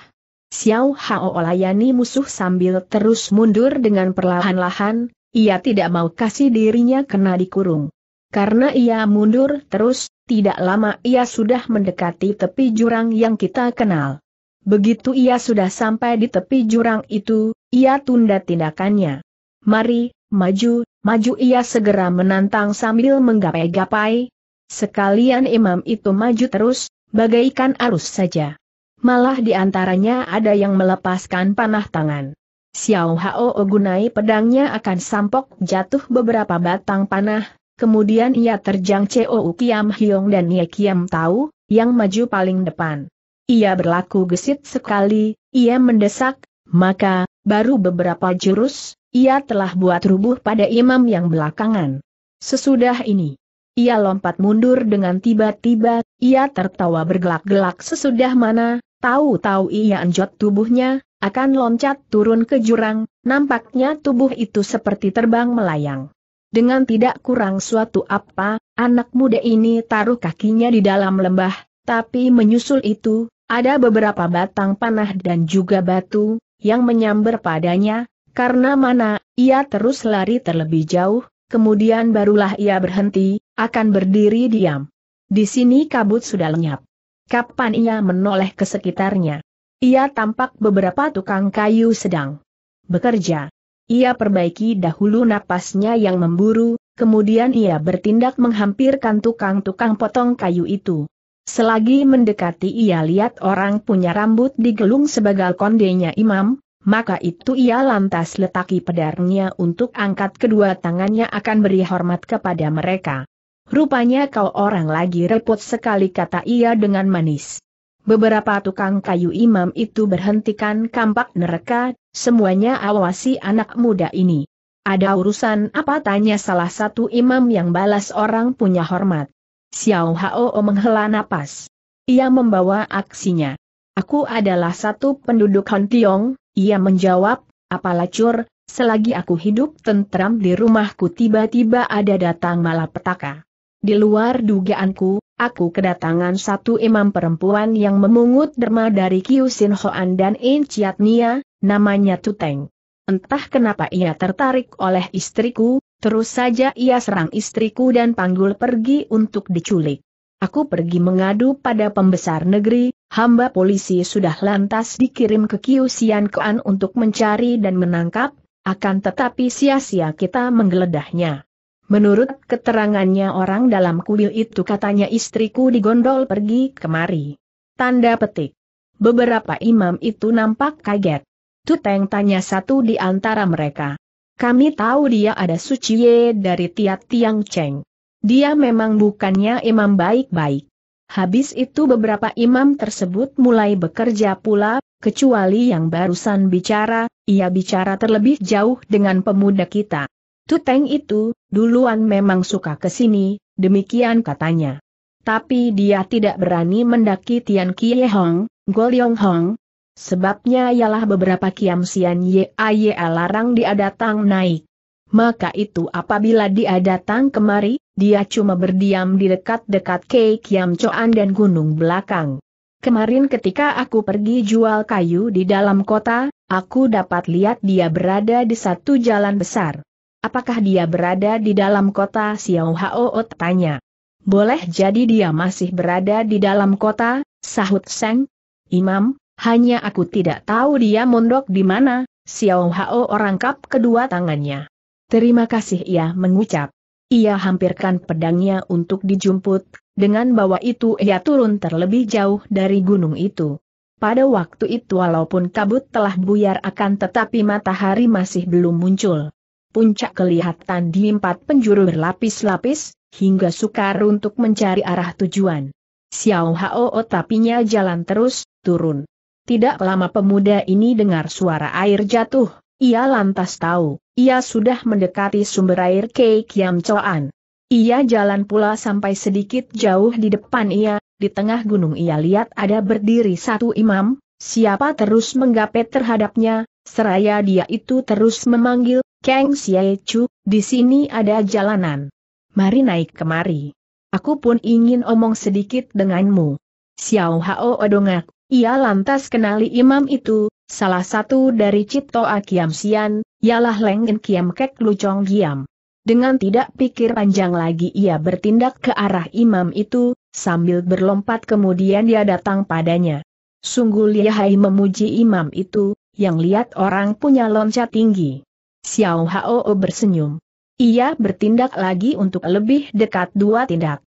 Xiao Hao layani musuh sambil terus mundur dengan perlahan-lahan, ia tidak mau kasih dirinya kena dikurung. Karena ia mundur terus, tidak lama ia sudah mendekati tepi jurang yang kita kenal. Begitu ia sudah sampai di tepi jurang itu, ia tunda tindakannya. Mari, maju, maju ia segera menantang sambil menggapai-gapai, Sekalian imam itu maju terus, bagaikan arus saja. Malah di antaranya ada yang melepaskan panah tangan. Xiao Hao gunai pedangnya akan sampok jatuh beberapa batang panah, kemudian ia terjang Chou Kiam Hiong dan Ye Kiam Tau, yang maju paling depan. Ia berlaku gesit sekali, ia mendesak, maka, baru beberapa jurus, ia telah buat rubuh pada imam yang belakangan. Sesudah ini, ia lompat mundur dengan tiba-tiba, ia tertawa bergelak-gelak sesudah mana, tahu-tahu ia anjot tubuhnya, akan loncat turun ke jurang, nampaknya tubuh itu seperti terbang melayang. Dengan tidak kurang suatu apa, anak muda ini taruh kakinya di dalam lembah, tapi menyusul itu, ada beberapa batang panah dan juga batu, yang menyambar padanya, karena mana, ia terus lari terlebih jauh, kemudian barulah ia berhenti, akan berdiri diam. Di sini kabut sudah lenyap. Kapan ia menoleh ke sekitarnya? Ia tampak beberapa tukang kayu sedang bekerja. Ia perbaiki dahulu napasnya yang memburu, kemudian ia bertindak menghampirkan tukang-tukang potong kayu itu. Selagi mendekati ia lihat orang punya rambut digelung sebagai kondenya imam, maka itu ia lantas letaki pedarnya untuk angkat kedua tangannya akan beri hormat kepada mereka. Rupanya kau orang lagi repot sekali kata ia dengan manis. Beberapa tukang kayu imam itu berhentikan kampak neraka, semuanya awasi anak muda ini. Ada urusan apa tanya salah satu imam yang balas orang punya hormat. Xiao Hao menghela napas. Ia membawa aksinya. Aku adalah satu penduduk Hontiong, ia menjawab, lacur, selagi aku hidup tentram di rumahku tiba-tiba ada datang malapetaka. Di luar dugaanku, aku kedatangan satu imam perempuan yang memungut derma dari Kyusin Hoan dan Chiat Nia, namanya Tuteng. Entah kenapa ia tertarik oleh istriku, terus saja ia serang istriku dan panggul pergi untuk diculik. Aku pergi mengadu pada pembesar negeri, hamba polisi sudah lantas dikirim ke Kiusian Kean untuk mencari dan menangkap, akan tetapi sia-sia kita menggeledahnya. Menurut keterangannya orang dalam kuil itu katanya istriku digondol pergi kemari. Tanda petik. Beberapa imam itu nampak kaget. Tuteng tanya satu di antara mereka. Kami tahu dia ada suciye dari Tiat Tiang Cheng. Dia memang bukannya imam baik-baik. Habis itu beberapa imam tersebut mulai bekerja pula, kecuali yang barusan bicara, ia bicara terlebih jauh dengan pemuda kita. Tuteng itu, duluan memang suka kesini demikian katanya. Tapi dia tidak berani mendaki Tian Kie Hong, Goliong Hong. Sebabnya ialah beberapa kiam sian Ye larang dia datang naik maka itu apabila dia datang kemari, dia cuma berdiam di dekat-dekat Kei Kiam Choan dan gunung belakang. Kemarin ketika aku pergi jual kayu di dalam kota, aku dapat lihat dia berada di satu jalan besar. Apakah dia berada di dalam kota Xiao Hao tanya. Boleh jadi dia masih berada di dalam kota, sahut Seng. Imam, hanya aku tidak tahu dia mondok di mana, Xiao Hao rangkap kedua tangannya. Terima kasih ia mengucap. Ia hampirkan pedangnya untuk dijumput, dengan bawa itu ia turun terlebih jauh dari gunung itu. Pada waktu itu walaupun kabut telah buyar akan tetapi matahari masih belum muncul. Puncak kelihatan di empat penjuru berlapis-lapis, hingga sukar untuk mencari arah tujuan. Xiao Hao oh, tapinya jalan terus, turun. Tidak lama pemuda ini dengar suara air jatuh, ia lantas tahu, ia sudah mendekati sumber air keik yang Choan. Ia jalan pula sampai sedikit jauh di depan ia, di tengah gunung ia lihat ada berdiri satu imam, siapa terus menggapet terhadapnya, seraya dia itu terus memanggil, Kang Siye Chu, di sini ada jalanan. Mari naik kemari. Aku pun ingin omong sedikit denganmu. Xiao Hao Odongak, ia lantas kenali imam itu, Salah satu dari Cipto Akiam Sian, ialah Lengen Kiam Kek Lucong Giam. Dengan tidak pikir panjang lagi ia bertindak ke arah imam itu, sambil berlompat kemudian dia datang padanya. Sungguh lihai memuji imam itu, yang lihat orang punya loncat tinggi. Xiao Hao bersenyum. Ia bertindak lagi untuk lebih dekat dua tindak.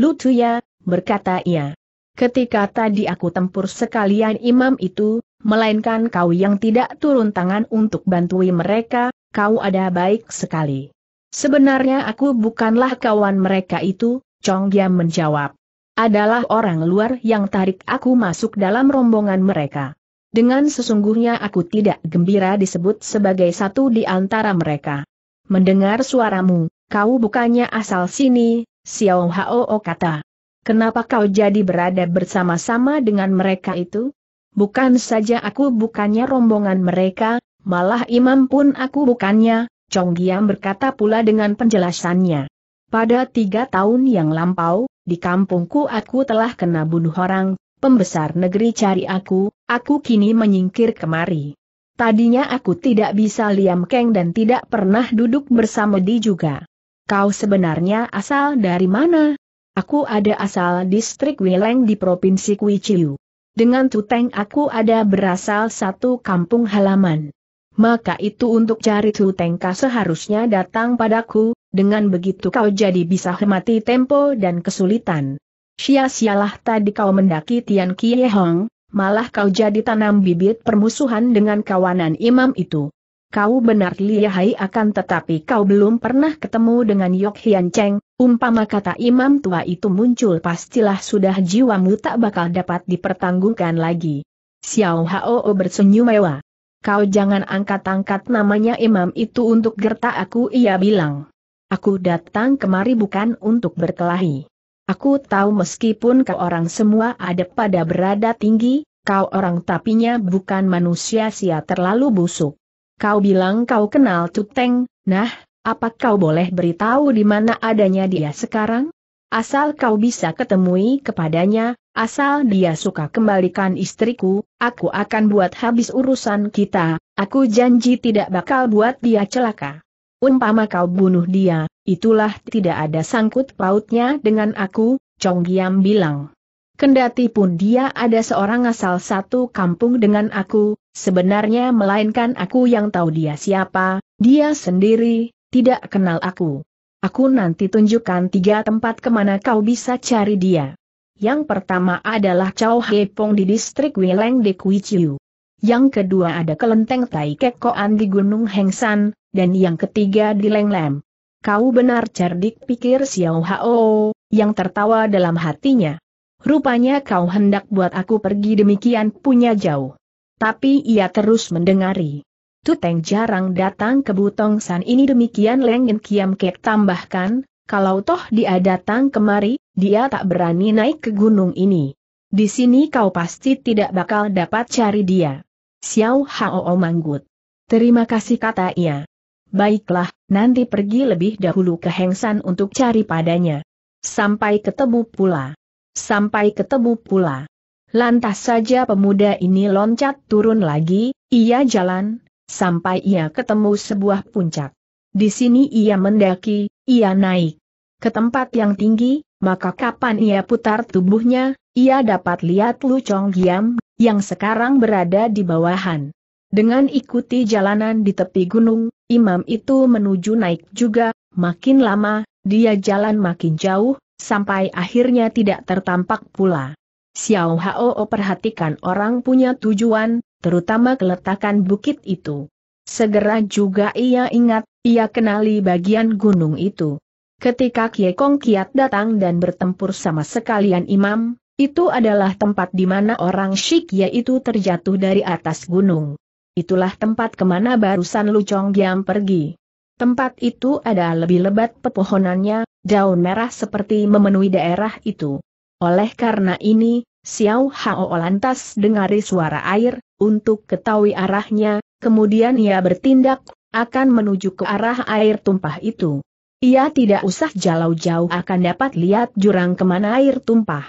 Lucu ya, berkata ia. Ketika tadi aku tempur sekalian imam itu, melainkan kau yang tidak turun tangan untuk bantui mereka, kau ada baik sekali. Sebenarnya aku bukanlah kawan mereka itu, Chong Giam menjawab. Adalah orang luar yang tarik aku masuk dalam rombongan mereka. Dengan sesungguhnya aku tidak gembira disebut sebagai satu di antara mereka. Mendengar suaramu, kau bukannya asal sini, Xiao Hao kata. Kenapa kau jadi berada bersama-sama dengan mereka itu? Bukan saja aku bukannya rombongan mereka, malah imam pun aku bukannya, Chong Giam berkata pula dengan penjelasannya. Pada tiga tahun yang lampau, di kampungku aku telah kena bunuh orang, pembesar negeri cari aku, aku kini menyingkir kemari. Tadinya aku tidak bisa liam keng dan tidak pernah duduk bersama di juga. Kau sebenarnya asal dari mana? Aku ada asal distrik Wileng di Provinsi Kuiciu. Dengan tuteng aku ada berasal satu kampung halaman. Maka itu untuk cari kau seharusnya datang padaku, dengan begitu kau jadi bisa hemati tempo dan kesulitan. Sia-sialah tadi kau mendaki Tian Kie Hong, malah kau jadi tanam bibit permusuhan dengan kawanan imam itu. Kau benar lihai akan tetapi kau belum pernah ketemu dengan Yok Hian Cheng, Umpama kata imam tua itu muncul pastilah sudah jiwamu tak bakal dapat dipertanggungkan lagi. Xiao Hao bersenyum mewah. Kau jangan angkat-angkat namanya imam itu untuk gerta aku ia bilang. Aku datang kemari bukan untuk berkelahi. Aku tahu meskipun kau orang semua ada pada berada tinggi, kau orang tapinya bukan manusia sia terlalu busuk. Kau bilang kau kenal Tuteng, nah, apa kau boleh beritahu di mana adanya dia sekarang? Asal kau bisa ketemui kepadanya, asal dia suka kembalikan istriku, aku akan buat habis urusan kita, aku janji tidak bakal buat dia celaka. Umpama kau bunuh dia, itulah tidak ada sangkut pautnya dengan aku, Chong Giam bilang. Kendati pun dia ada seorang asal satu kampung dengan aku, sebenarnya melainkan aku yang tahu dia siapa, dia sendiri, tidak kenal aku. Aku nanti tunjukkan tiga tempat kemana kau bisa cari dia. Yang pertama adalah Chow Hepong di distrik Wileng de Kuichiu. Yang kedua ada kelenteng Tai Kekoan di Gunung Hengsan, dan yang ketiga di Lenglem. Kau benar cerdik pikir Xiao Hao, yang tertawa dalam hatinya. Rupanya kau hendak buat aku pergi demikian punya jauh. Tapi ia terus mendengari. Tuteng jarang datang ke Butong San ini demikian lengen Kiam Kek tambahkan, kalau toh dia datang kemari, dia tak berani naik ke gunung ini. Di sini kau pasti tidak bakal dapat cari dia. Xiao Hao manggut. Terima kasih kata ia. Baiklah, nanti pergi lebih dahulu ke Hengsan untuk cari padanya. Sampai ketemu pula. Sampai ketemu pula. Lantas saja pemuda ini loncat turun lagi, ia jalan, sampai ia ketemu sebuah puncak. Di sini ia mendaki, ia naik ke tempat yang tinggi, maka kapan ia putar tubuhnya, ia dapat lihat Lu Chong Giam, yang sekarang berada di bawahan. Dengan ikuti jalanan di tepi gunung, imam itu menuju naik juga, makin lama, dia jalan makin jauh, sampai akhirnya tidak tertampak pula. Xiao Hao perhatikan orang punya tujuan, terutama keletakan bukit itu. Segera juga ia ingat, ia kenali bagian gunung itu. Ketika Kie Kong Kiat datang dan bertempur sama sekalian imam, itu adalah tempat di mana orang Shik yaitu terjatuh dari atas gunung. Itulah tempat kemana barusan Lu Chong Giam pergi. Tempat itu ada lebih lebat pepohonannya, daun merah seperti memenuhi daerah itu. Oleh karena ini, Xiao Hao lantas dengari suara air, untuk ketahui arahnya, kemudian ia bertindak, akan menuju ke arah air tumpah itu. Ia tidak usah jauh-jauh akan dapat lihat jurang kemana air tumpah.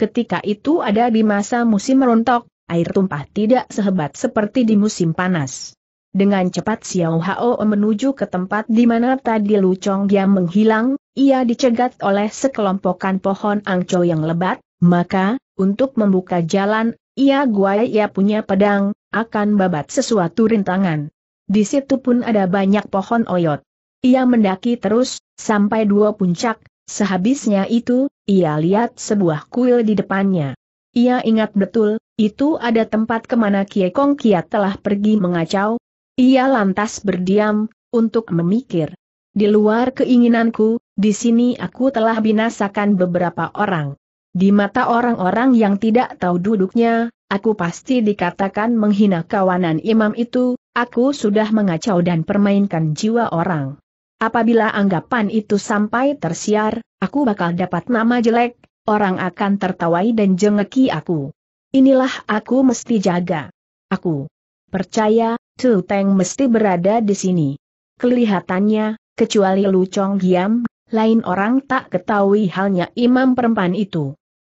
Ketika itu ada di masa musim rontok, air tumpah tidak sehebat seperti di musim panas. Dengan cepat Xiao Hao menuju ke tempat di mana tadi Lu Chong dia menghilang, ia dicegat oleh sekelompokan pohon angco yang lebat, maka, untuk membuka jalan, ia gua ia punya pedang, akan babat sesuatu rintangan. Di situ pun ada banyak pohon oyot. Ia mendaki terus, sampai dua puncak, sehabisnya itu, ia lihat sebuah kuil di depannya. Ia ingat betul, itu ada tempat kemana kie kong Kia telah pergi mengacau. Ia lantas berdiam, untuk memikir. Di luar keinginanku, di sini aku telah binasakan beberapa orang. Di mata orang-orang yang tidak tahu duduknya, aku pasti dikatakan menghina kawanan imam itu, aku sudah mengacau dan permainkan jiwa orang. Apabila anggapan itu sampai tersiar, aku bakal dapat nama jelek, orang akan tertawai dan jengeki aku. Inilah aku mesti jaga. Aku percaya, Tu Teng mesti berada di sini. Kelihatannya, kecuali Lu Chong Giam, lain orang tak ketahui halnya imam perempuan itu.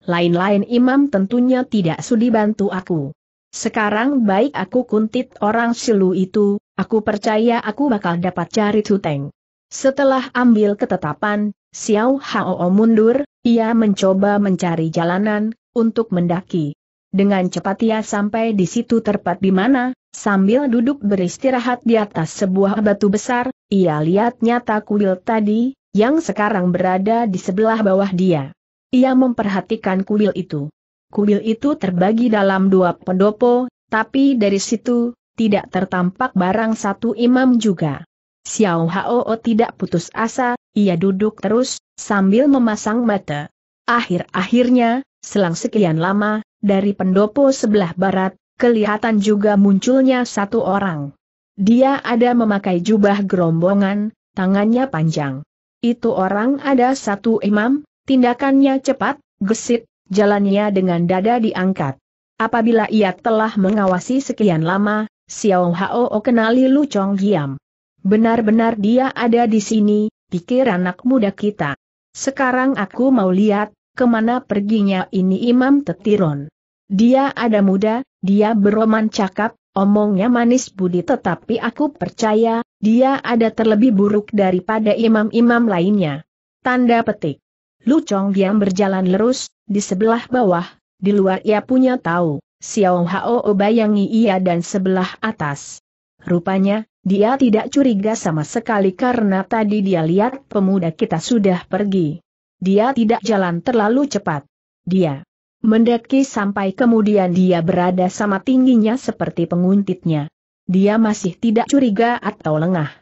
Lain-lain imam tentunya tidak sudi bantu aku. Sekarang baik aku kuntit orang silu itu, aku percaya aku bakal dapat cari Tuteng. Setelah ambil ketetapan, Xiao Hao mundur, ia mencoba mencari jalanan, untuk mendaki. Dengan cepat ia sampai di situ terpat di mana, sambil duduk beristirahat di atas sebuah batu besar, ia lihat nyata kuil tadi, yang sekarang berada di sebelah bawah dia. Ia memperhatikan kuil itu. Kuil itu terbagi dalam dua pendopo, tapi dari situ, tidak tertampak barang satu imam juga. Xiao Hao tidak putus asa, ia duduk terus, sambil memasang mata. Akhir-akhirnya, selang sekian lama, dari pendopo sebelah barat, kelihatan juga munculnya satu orang. Dia ada memakai jubah gerombongan, tangannya panjang. Itu orang ada satu imam, Tindakannya cepat, gesit, jalannya dengan dada diangkat. Apabila ia telah mengawasi sekian lama, Xiao Hao kenali Lu Chong Giam. Benar-benar dia ada di sini, pikir anak muda kita. Sekarang aku mau lihat, kemana perginya ini Imam Tetiron. Dia ada muda, dia beroman cakap, Omongnya manis budi tetapi aku percaya, dia ada terlebih buruk daripada imam-imam lainnya. Tanda petik. Lu Chong diam berjalan lurus, di sebelah bawah, di luar ia punya tahu, Xiao Hao bayangi ia dan sebelah atas. Rupanya, dia tidak curiga sama sekali karena tadi dia lihat pemuda kita sudah pergi. Dia tidak jalan terlalu cepat. Dia mendaki sampai kemudian dia berada sama tingginya seperti penguntitnya. Dia masih tidak curiga atau lengah.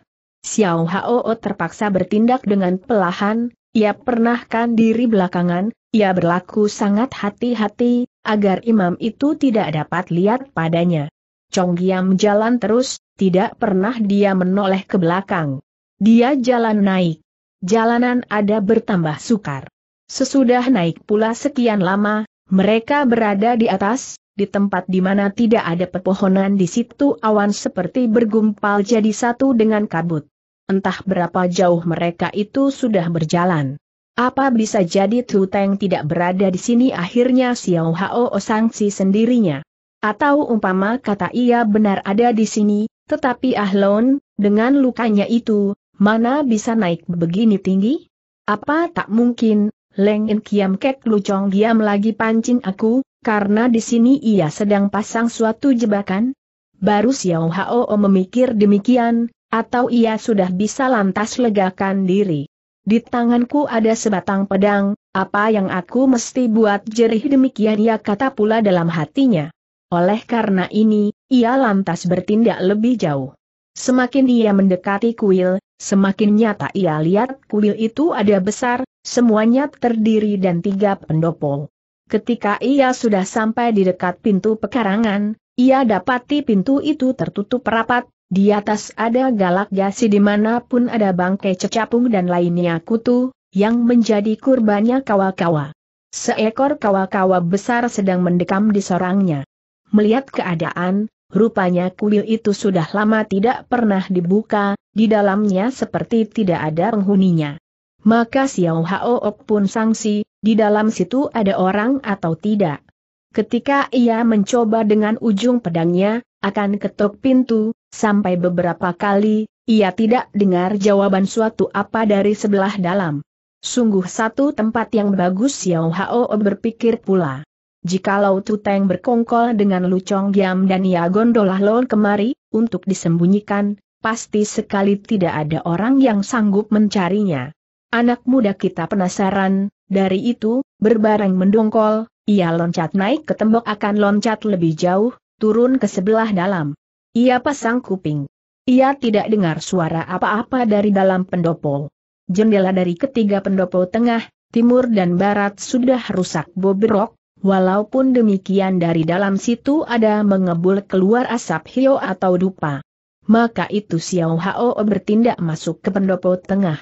Xiao Hao terpaksa bertindak dengan pelahan, ia pernahkan diri belakangan, ia berlaku sangat hati-hati, agar imam itu tidak dapat lihat padanya. Chong Giam jalan terus, tidak pernah dia menoleh ke belakang. Dia jalan naik. Jalanan ada bertambah sukar. Sesudah naik pula sekian lama, mereka berada di atas, di tempat di mana tidak ada pepohonan di situ awan seperti bergumpal jadi satu dengan kabut. Entah berapa jauh mereka itu sudah berjalan. Apa bisa jadi Tu Teng tidak berada di sini akhirnya Xiao Hao sangsi sendirinya? Atau umpama kata ia benar ada di sini, tetapi Ahlon, dengan lukanya itu, mana bisa naik begini tinggi? Apa tak mungkin, Leng In Kiam Kek Lucong diam lagi pancing aku, karena di sini ia sedang pasang suatu jebakan? Baru Xiao Hao memikir demikian, atau ia sudah bisa lantas legakan diri. Di tanganku ada sebatang pedang, apa yang aku mesti buat jerih demikian ia kata pula dalam hatinya. Oleh karena ini, ia lantas bertindak lebih jauh. Semakin ia mendekati kuil, semakin nyata ia lihat kuil itu ada besar, semuanya terdiri dan tiga pendopo. Ketika ia sudah sampai di dekat pintu pekarangan, ia dapati pintu itu tertutup rapat, di atas ada galak gasi dimanapun ada bangkai cecapung dan lainnya kutu, yang menjadi kurbannya kawa-kawa. Seekor kawa-kawa besar sedang mendekam di sorangnya. Melihat keadaan, rupanya kuil itu sudah lama tidak pernah dibuka, di dalamnya seperti tidak ada penghuninya. Maka Xiao Hao Ok pun sangsi, di dalam situ ada orang atau tidak. Ketika ia mencoba dengan ujung pedangnya, akan ketuk pintu, Sampai beberapa kali, ia tidak dengar jawaban suatu apa dari sebelah dalam. Sungguh satu tempat yang bagus Xiao Hao berpikir pula. Jikalau Tuteng berkongkol dengan Chong Giam dan ia Gondolah Lon kemari, untuk disembunyikan, pasti sekali tidak ada orang yang sanggup mencarinya. Anak muda kita penasaran, dari itu, berbareng mendongkol, ia loncat naik ke tembok akan loncat lebih jauh, turun ke sebelah dalam. Ia pasang kuping. Ia tidak dengar suara apa-apa dari dalam pendopo. Jendela dari ketiga pendopo tengah, timur dan barat sudah rusak bobrok, walaupun demikian dari dalam situ ada mengebul keluar asap hio atau dupa. Maka itu Xiao Hao bertindak masuk ke pendopo tengah.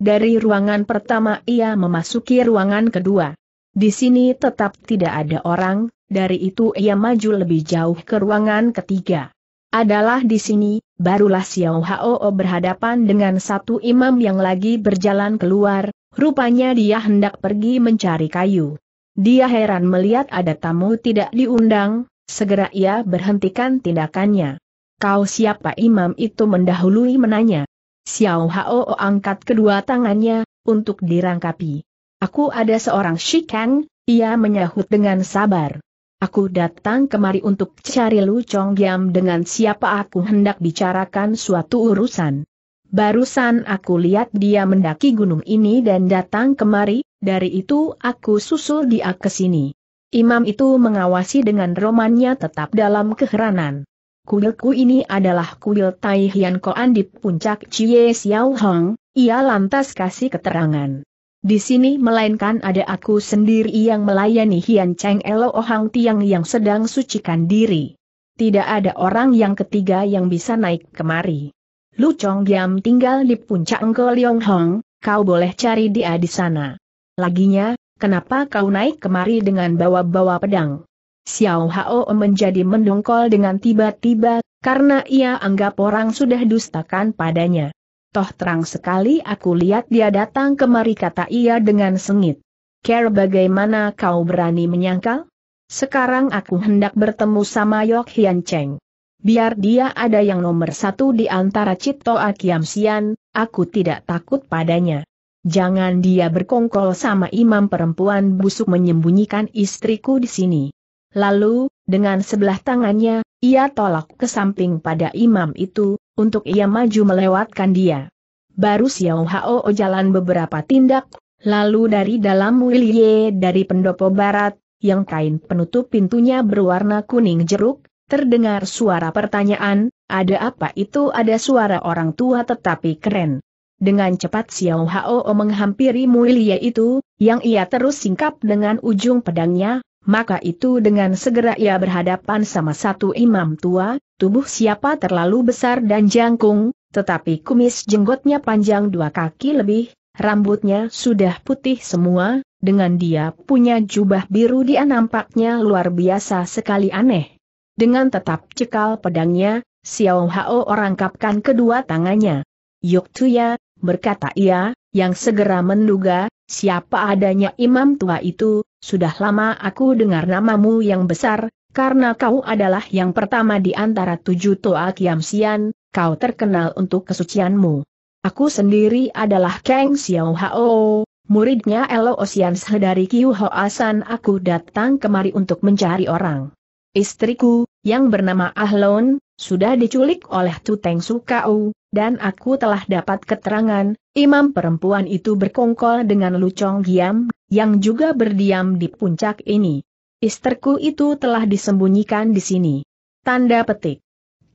Dari ruangan pertama ia memasuki ruangan kedua. Di sini tetap tidak ada orang, dari itu ia maju lebih jauh ke ruangan ketiga adalah di sini, barulah Xiao Hao berhadapan dengan satu imam yang lagi berjalan keluar, rupanya dia hendak pergi mencari kayu. Dia heran melihat ada tamu tidak diundang, segera ia berhentikan tindakannya. Kau siapa imam itu mendahului menanya. Xiao Hao angkat kedua tangannya, untuk dirangkapi. Aku ada seorang Shikang, ia menyahut dengan sabar. Aku datang kemari untuk cari Lu Chong Giam dengan siapa aku hendak bicarakan suatu urusan. Barusan aku lihat dia mendaki gunung ini dan datang kemari, dari itu aku susul dia ke sini. Imam itu mengawasi dengan romannya tetap dalam keheranan. Kuilku ini adalah kuil Tai Hian Koan di puncak Chie Xiao Hong, ia lantas kasih keterangan. Di sini melainkan ada aku sendiri yang melayani Hian Cheng Elo Ohang Tiang yang sedang sucikan diri. Tidak ada orang yang ketiga yang bisa naik kemari. Lu Chong Giam tinggal di puncak Ngo Leong Hong, kau boleh cari dia di sana. Laginya, kenapa kau naik kemari dengan bawa-bawa pedang? Xiao Hao menjadi mendongkol dengan tiba-tiba, karena ia anggap orang sudah dustakan padanya. Toh terang sekali aku lihat dia datang kemari kata ia dengan sengit. Care bagaimana kau berani menyangkal? Sekarang aku hendak bertemu sama Yok Hian Cheng. Biar dia ada yang nomor satu di antara Cipto Akiam Sian, aku tidak takut padanya. Jangan dia berkongkol sama imam perempuan busuk menyembunyikan istriku di sini. Lalu, dengan sebelah tangannya, ia tolak ke samping pada imam itu, untuk ia maju melewatkan dia. Baru Xiao Hao jalan beberapa tindak, lalu dari dalam Wilie dari pendopo barat, yang kain penutup pintunya berwarna kuning jeruk, terdengar suara pertanyaan, ada apa itu ada suara orang tua tetapi keren. Dengan cepat Xiao Hao menghampiri Muilia itu, yang ia terus singkap dengan ujung pedangnya, maka itu dengan segera ia berhadapan sama satu imam tua, tubuh siapa terlalu besar dan jangkung, tetapi kumis jenggotnya panjang dua kaki lebih, rambutnya sudah putih semua, dengan dia punya jubah biru dia nampaknya luar biasa sekali aneh. Dengan tetap cekal pedangnya, Xiao Hao orangkapkan kedua tangannya. Yuk Tuya, berkata ia, yang segera menduga, Siapa adanya imam tua itu, sudah lama aku dengar namamu yang besar, karena kau adalah yang pertama di antara tujuh kiam sian. kau terkenal untuk kesucianmu. Aku sendiri adalah Kang Xiao Hao, muridnya Elo Osian dari Kiu Asan. aku datang kemari untuk mencari orang. Istriku, yang bernama Ahlon, sudah diculik oleh Tuteng Sukau, dan aku telah dapat keterangan, imam perempuan itu berkongkol dengan Lucong Giam, yang juga berdiam di puncak ini. Isterku itu telah disembunyikan di sini. Tanda petik.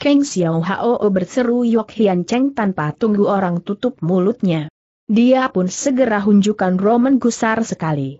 Keng Xiao Hao berseru Yok Hian Cheng tanpa tunggu orang tutup mulutnya. Dia pun segera hunjukkan Roman gusar sekali.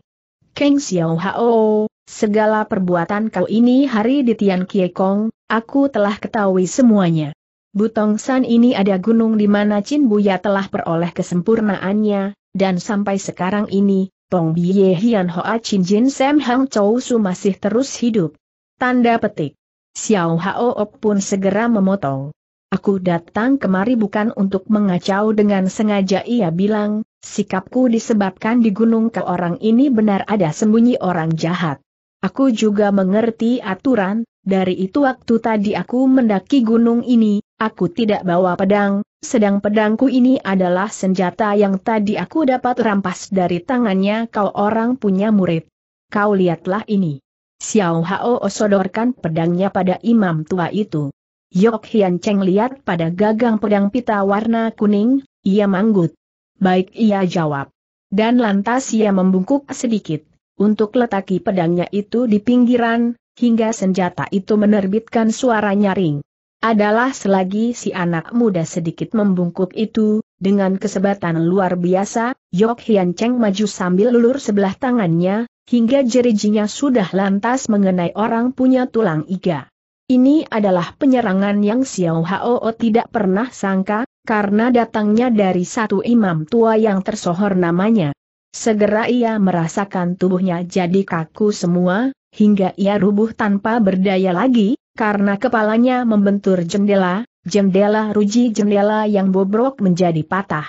Keng Xiao Hao, Segala perbuatan kau ini hari di Tian Kie Kong, aku telah ketahui semuanya. Butong San ini ada gunung di mana Chin Buya telah peroleh kesempurnaannya, dan sampai sekarang ini, Tong Biye Hian Hoa Chin Jin Sam Hang Chou Su masih terus hidup. Tanda petik. Xiao Hao Ok pun segera memotong. Aku datang kemari bukan untuk mengacau dengan sengaja ia bilang, sikapku disebabkan di gunung ke orang ini benar ada sembunyi orang jahat. Aku juga mengerti aturan, dari itu waktu tadi aku mendaki gunung ini, aku tidak bawa pedang, sedang pedangku ini adalah senjata yang tadi aku dapat rampas dari tangannya kau orang punya murid. Kau lihatlah ini. Xiao Hao sodorkan pedangnya pada imam tua itu. Yok Hian Cheng lihat pada gagang pedang pita warna kuning, ia manggut. Baik ia jawab. Dan lantas ia membungkuk sedikit untuk letaki pedangnya itu di pinggiran, hingga senjata itu menerbitkan suara nyaring. Adalah selagi si anak muda sedikit membungkuk itu, dengan kesebatan luar biasa, Yok Hian Cheng maju sambil lulur sebelah tangannya, hingga jerijinya sudah lantas mengenai orang punya tulang iga. Ini adalah penyerangan yang Xiao Hao tidak pernah sangka, karena datangnya dari satu imam tua yang tersohor namanya. Segera ia merasakan tubuhnya jadi kaku semua, hingga ia rubuh tanpa berdaya lagi, karena kepalanya membentur jendela, jendela ruji jendela yang bobrok menjadi patah.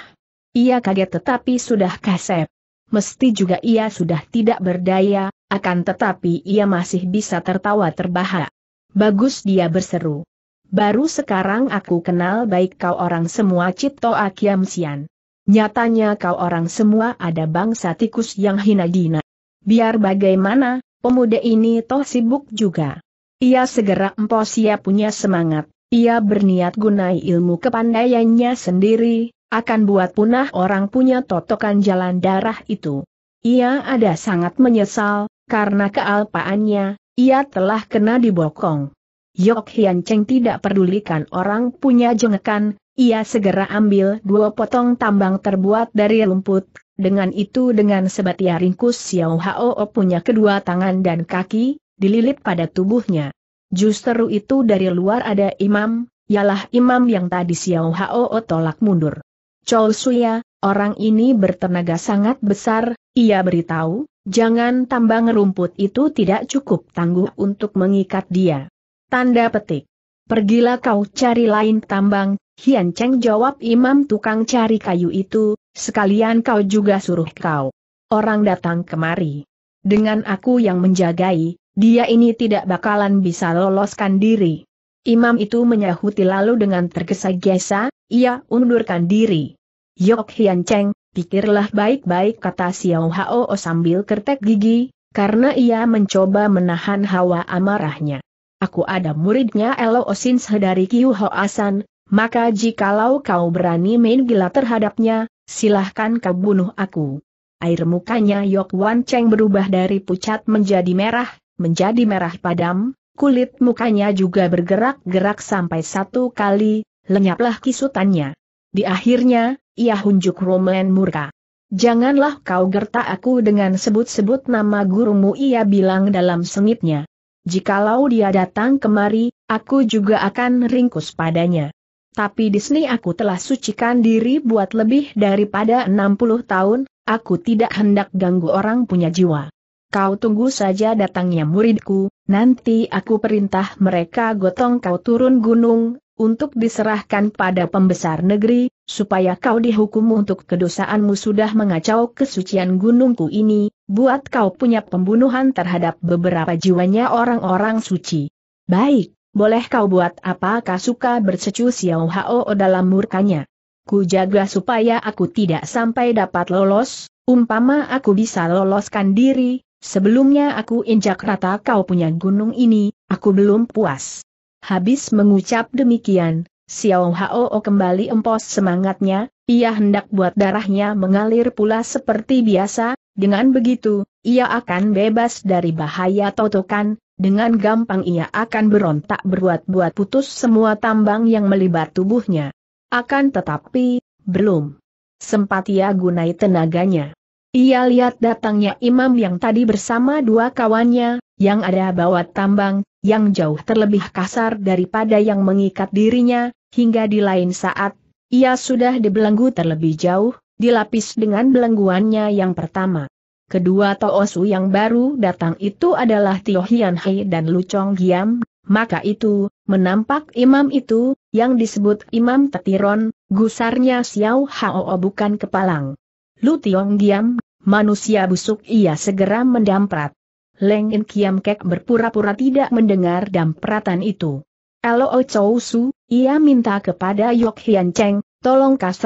Ia kaget tetapi sudah kasep. Mesti juga ia sudah tidak berdaya, akan tetapi ia masih bisa tertawa terbahak. Bagus dia berseru. Baru sekarang aku kenal baik kau orang semua Cipto Akiam Sian. Nyatanya kau orang semua ada bangsa tikus yang hina dina. Biar bagaimana, pemuda ini toh sibuk juga. Ia segera ia punya semangat, ia berniat gunai ilmu kepandaiannya sendiri, akan buat punah orang punya totokan jalan darah itu. Ia ada sangat menyesal, karena kealpaannya, ia telah kena dibokong. Yok Hian Cheng tidak pedulikan orang punya jengekan, ia segera ambil dua potong tambang terbuat dari rumput, dengan itu dengan sebatia ringkus Xiao Hao punya kedua tangan dan kaki, dililit pada tubuhnya. Justru itu dari luar ada imam, ialah imam yang tadi Xiao Hao tolak mundur. Chou Suya, orang ini bertenaga sangat besar, ia beritahu, jangan tambang rumput itu tidak cukup tangguh untuk mengikat dia. Tanda petik. Pergilah kau cari lain tambang, Hian Cheng jawab imam tukang cari kayu itu, sekalian kau juga suruh kau. Orang datang kemari. Dengan aku yang menjagai, dia ini tidak bakalan bisa loloskan diri. Imam itu menyahuti lalu dengan tergesa-gesa, ia undurkan diri. Yok Hian Cheng, pikirlah baik-baik kata Xiao Hao sambil kertek gigi, karena ia mencoba menahan hawa amarahnya. Aku ada muridnya Elo Osin dari Kiu Hoasan, maka jikalau kau berani main gila terhadapnya, silahkan kau bunuh aku. Air mukanya Yok Wan Cheng berubah dari pucat menjadi merah, menjadi merah padam, kulit mukanya juga bergerak-gerak sampai satu kali, lenyaplah kisutannya. Di akhirnya, ia hunjuk Roman murka. Janganlah kau gertak aku dengan sebut-sebut nama gurumu ia bilang dalam sengitnya. Jikalau dia datang kemari, aku juga akan ringkus padanya tapi di sini aku telah sucikan diri buat lebih daripada 60 tahun, aku tidak hendak ganggu orang punya jiwa. Kau tunggu saja datangnya muridku, nanti aku perintah mereka gotong kau turun gunung, untuk diserahkan pada pembesar negeri, supaya kau dihukum untuk kedosaanmu sudah mengacau kesucian gunungku ini, buat kau punya pembunuhan terhadap beberapa jiwanya orang-orang suci. Baik, boleh kau buat apakah suka bersecu Xiao Hao dalam murkanya. Ku jaga supaya aku tidak sampai dapat lolos, umpama aku bisa loloskan diri, sebelumnya aku injak rata kau punya gunung ini, aku belum puas. Habis mengucap demikian, Xiao Hao kembali empos semangatnya, ia hendak buat darahnya mengalir pula seperti biasa, dengan begitu, ia akan bebas dari bahaya totokan, dengan gampang ia akan berontak berbuat-buat putus semua tambang yang melibat tubuhnya. Akan tetapi, belum sempat ia gunai tenaganya. Ia lihat datangnya imam yang tadi bersama dua kawannya, yang ada bawa tambang, yang jauh terlebih kasar daripada yang mengikat dirinya, hingga di lain saat, ia sudah dibelenggu terlebih jauh, dilapis dengan belengguannya yang pertama kedua Toosu yang baru datang itu adalah Tio Hian Hai dan Lu Chong Giam, maka itu, menampak imam itu, yang disebut imam tetiron, gusarnya Xiao Hao bukan kepalang. Lu Tiong Giam, manusia busuk ia segera mendamprat. Leng In Kiam Kek berpura-pura tidak mendengar dampratan itu. O Chou Su, ia minta kepada Yok Hian Cheng, tolong kau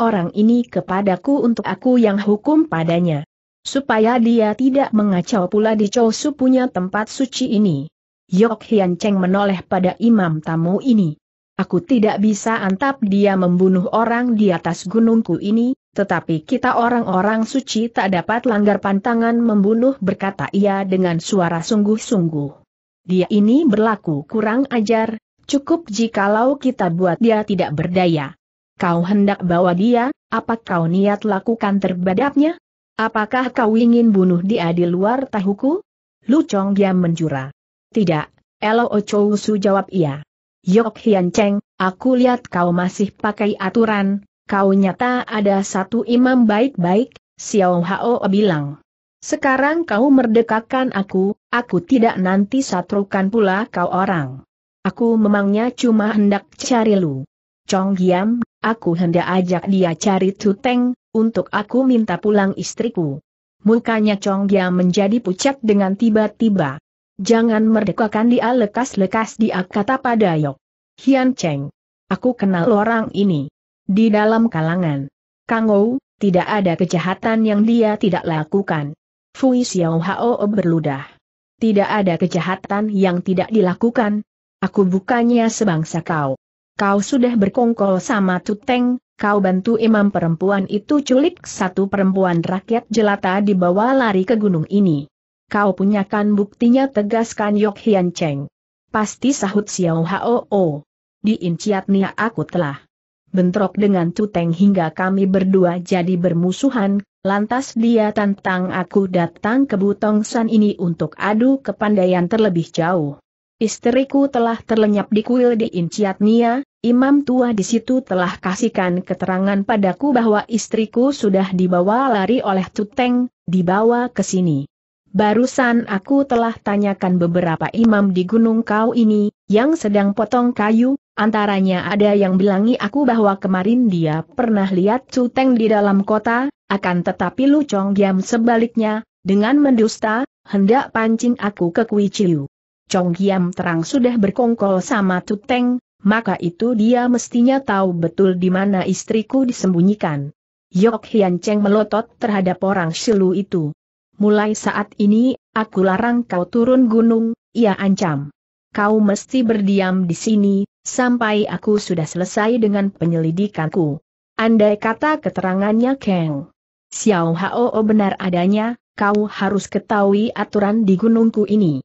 orang ini kepadaku untuk aku yang hukum padanya supaya dia tidak mengacau pula di Chosu Su punya tempat suci ini. Yok Hian Cheng menoleh pada imam tamu ini. Aku tidak bisa antap dia membunuh orang di atas gunungku ini, tetapi kita orang-orang suci tak dapat langgar pantangan membunuh berkata ia dengan suara sungguh-sungguh. Dia ini berlaku kurang ajar, cukup jikalau kita buat dia tidak berdaya. Kau hendak bawa dia, apa kau niat lakukan terbadapnya? Apakah kau ingin bunuh dia di luar tahuku? Lu Chong diam menjura. Tidak, Elo Chou Su jawab iya. Yok Hian Cheng, aku lihat kau masih pakai aturan, kau nyata ada satu imam baik-baik, Xiao Hao bilang. Sekarang kau merdekakan aku, aku tidak nanti satrukan pula kau orang. Aku memangnya cuma hendak cari lu. Chong Giam, aku hendak ajak dia cari Tuteng, untuk aku minta pulang istriku. Mukanya Chong Gia menjadi pucat dengan tiba-tiba. Jangan merdekakan dia lekas-lekas dia kata pada Yok. Hian Cheng. Aku kenal orang ini. Di dalam kalangan. Kang Ou, tidak ada kejahatan yang dia tidak lakukan. Fui Xiao Hao berludah. Tidak ada kejahatan yang tidak dilakukan. Aku bukannya sebangsa kau. Kau sudah berkongkol sama Tuteng, kau bantu imam perempuan itu culik satu perempuan rakyat jelata dibawa lari ke gunung ini. Kau punyakan buktinya tegaskan Yok Hian Cheng. Pasti sahut Xiao Hao. Di Inciat Nia aku telah bentrok dengan Tuteng hingga kami berdua jadi bermusuhan, lantas dia tantang aku datang ke Butong San ini untuk adu kepandaian terlebih jauh. Istriku telah terlenyap di kuil di Inciatnia, imam tua di situ telah kasihkan keterangan padaku bahwa istriku sudah dibawa lari oleh Tuteng, dibawa ke sini. Barusan aku telah tanyakan beberapa imam di gunung kau ini, yang sedang potong kayu, antaranya ada yang bilangi aku bahwa kemarin dia pernah lihat Tuteng di dalam kota, akan tetapi Lucong diam sebaliknya, dengan mendusta, hendak pancing aku ke Kuiciu. Chong Giam terang sudah berkongkol sama Tuteng, maka itu dia mestinya tahu betul di mana istriku disembunyikan. Yok Hian Cheng melotot terhadap orang Shilu itu. Mulai saat ini, aku larang kau turun gunung, ia ancam. Kau mesti berdiam di sini, sampai aku sudah selesai dengan penyelidikanku. Andai kata keterangannya Kang Xiao Hao oh benar adanya, kau harus ketahui aturan di gunungku ini.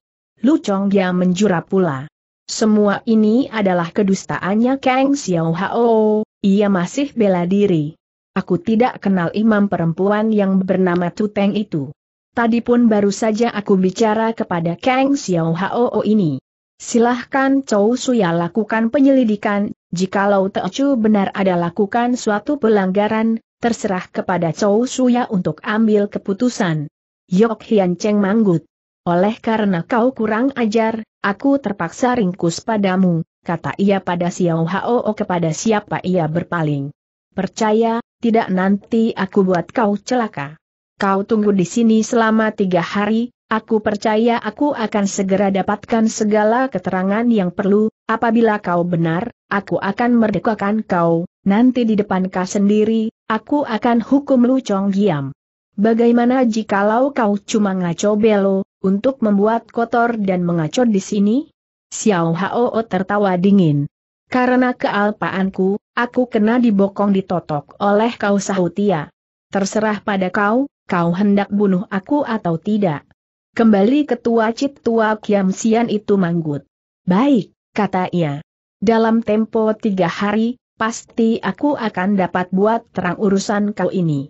Lu dia menjura pula. Semua ini adalah kedustaannya Kang Xiao Hao, ia masih bela diri. Aku tidak kenal imam perempuan yang bernama Tuteng itu. Tadi pun baru saja aku bicara kepada Kang Xiao Hao ini. Silahkan Chou Suya lakukan penyelidikan, jikalau Chu benar ada lakukan suatu pelanggaran, terserah kepada Chou Suya untuk ambil keputusan. Yok Hian Cheng manggut. Oleh karena kau kurang ajar, aku terpaksa ringkus padamu, kata ia pada Xiao Hao kepada siapa ia berpaling. Percaya, tidak nanti aku buat kau celaka. Kau tunggu di sini selama tiga hari, aku percaya aku akan segera dapatkan segala keterangan yang perlu, apabila kau benar, aku akan merdekakan kau, nanti di depan kau sendiri, aku akan hukum lu Chong Giam. Bagaimana jikalau kau cuma ngaco belo, untuk membuat kotor dan mengacau di sini? Xiao Hao tertawa dingin. Karena kealpaanku, aku kena dibokong ditotok oleh kau sahutia. Terserah pada kau, kau hendak bunuh aku atau tidak. Kembali ketua Cit Tua Kiam Sian itu manggut. Baik, kata ia. Dalam tempo tiga hari, pasti aku akan dapat buat terang urusan kau ini.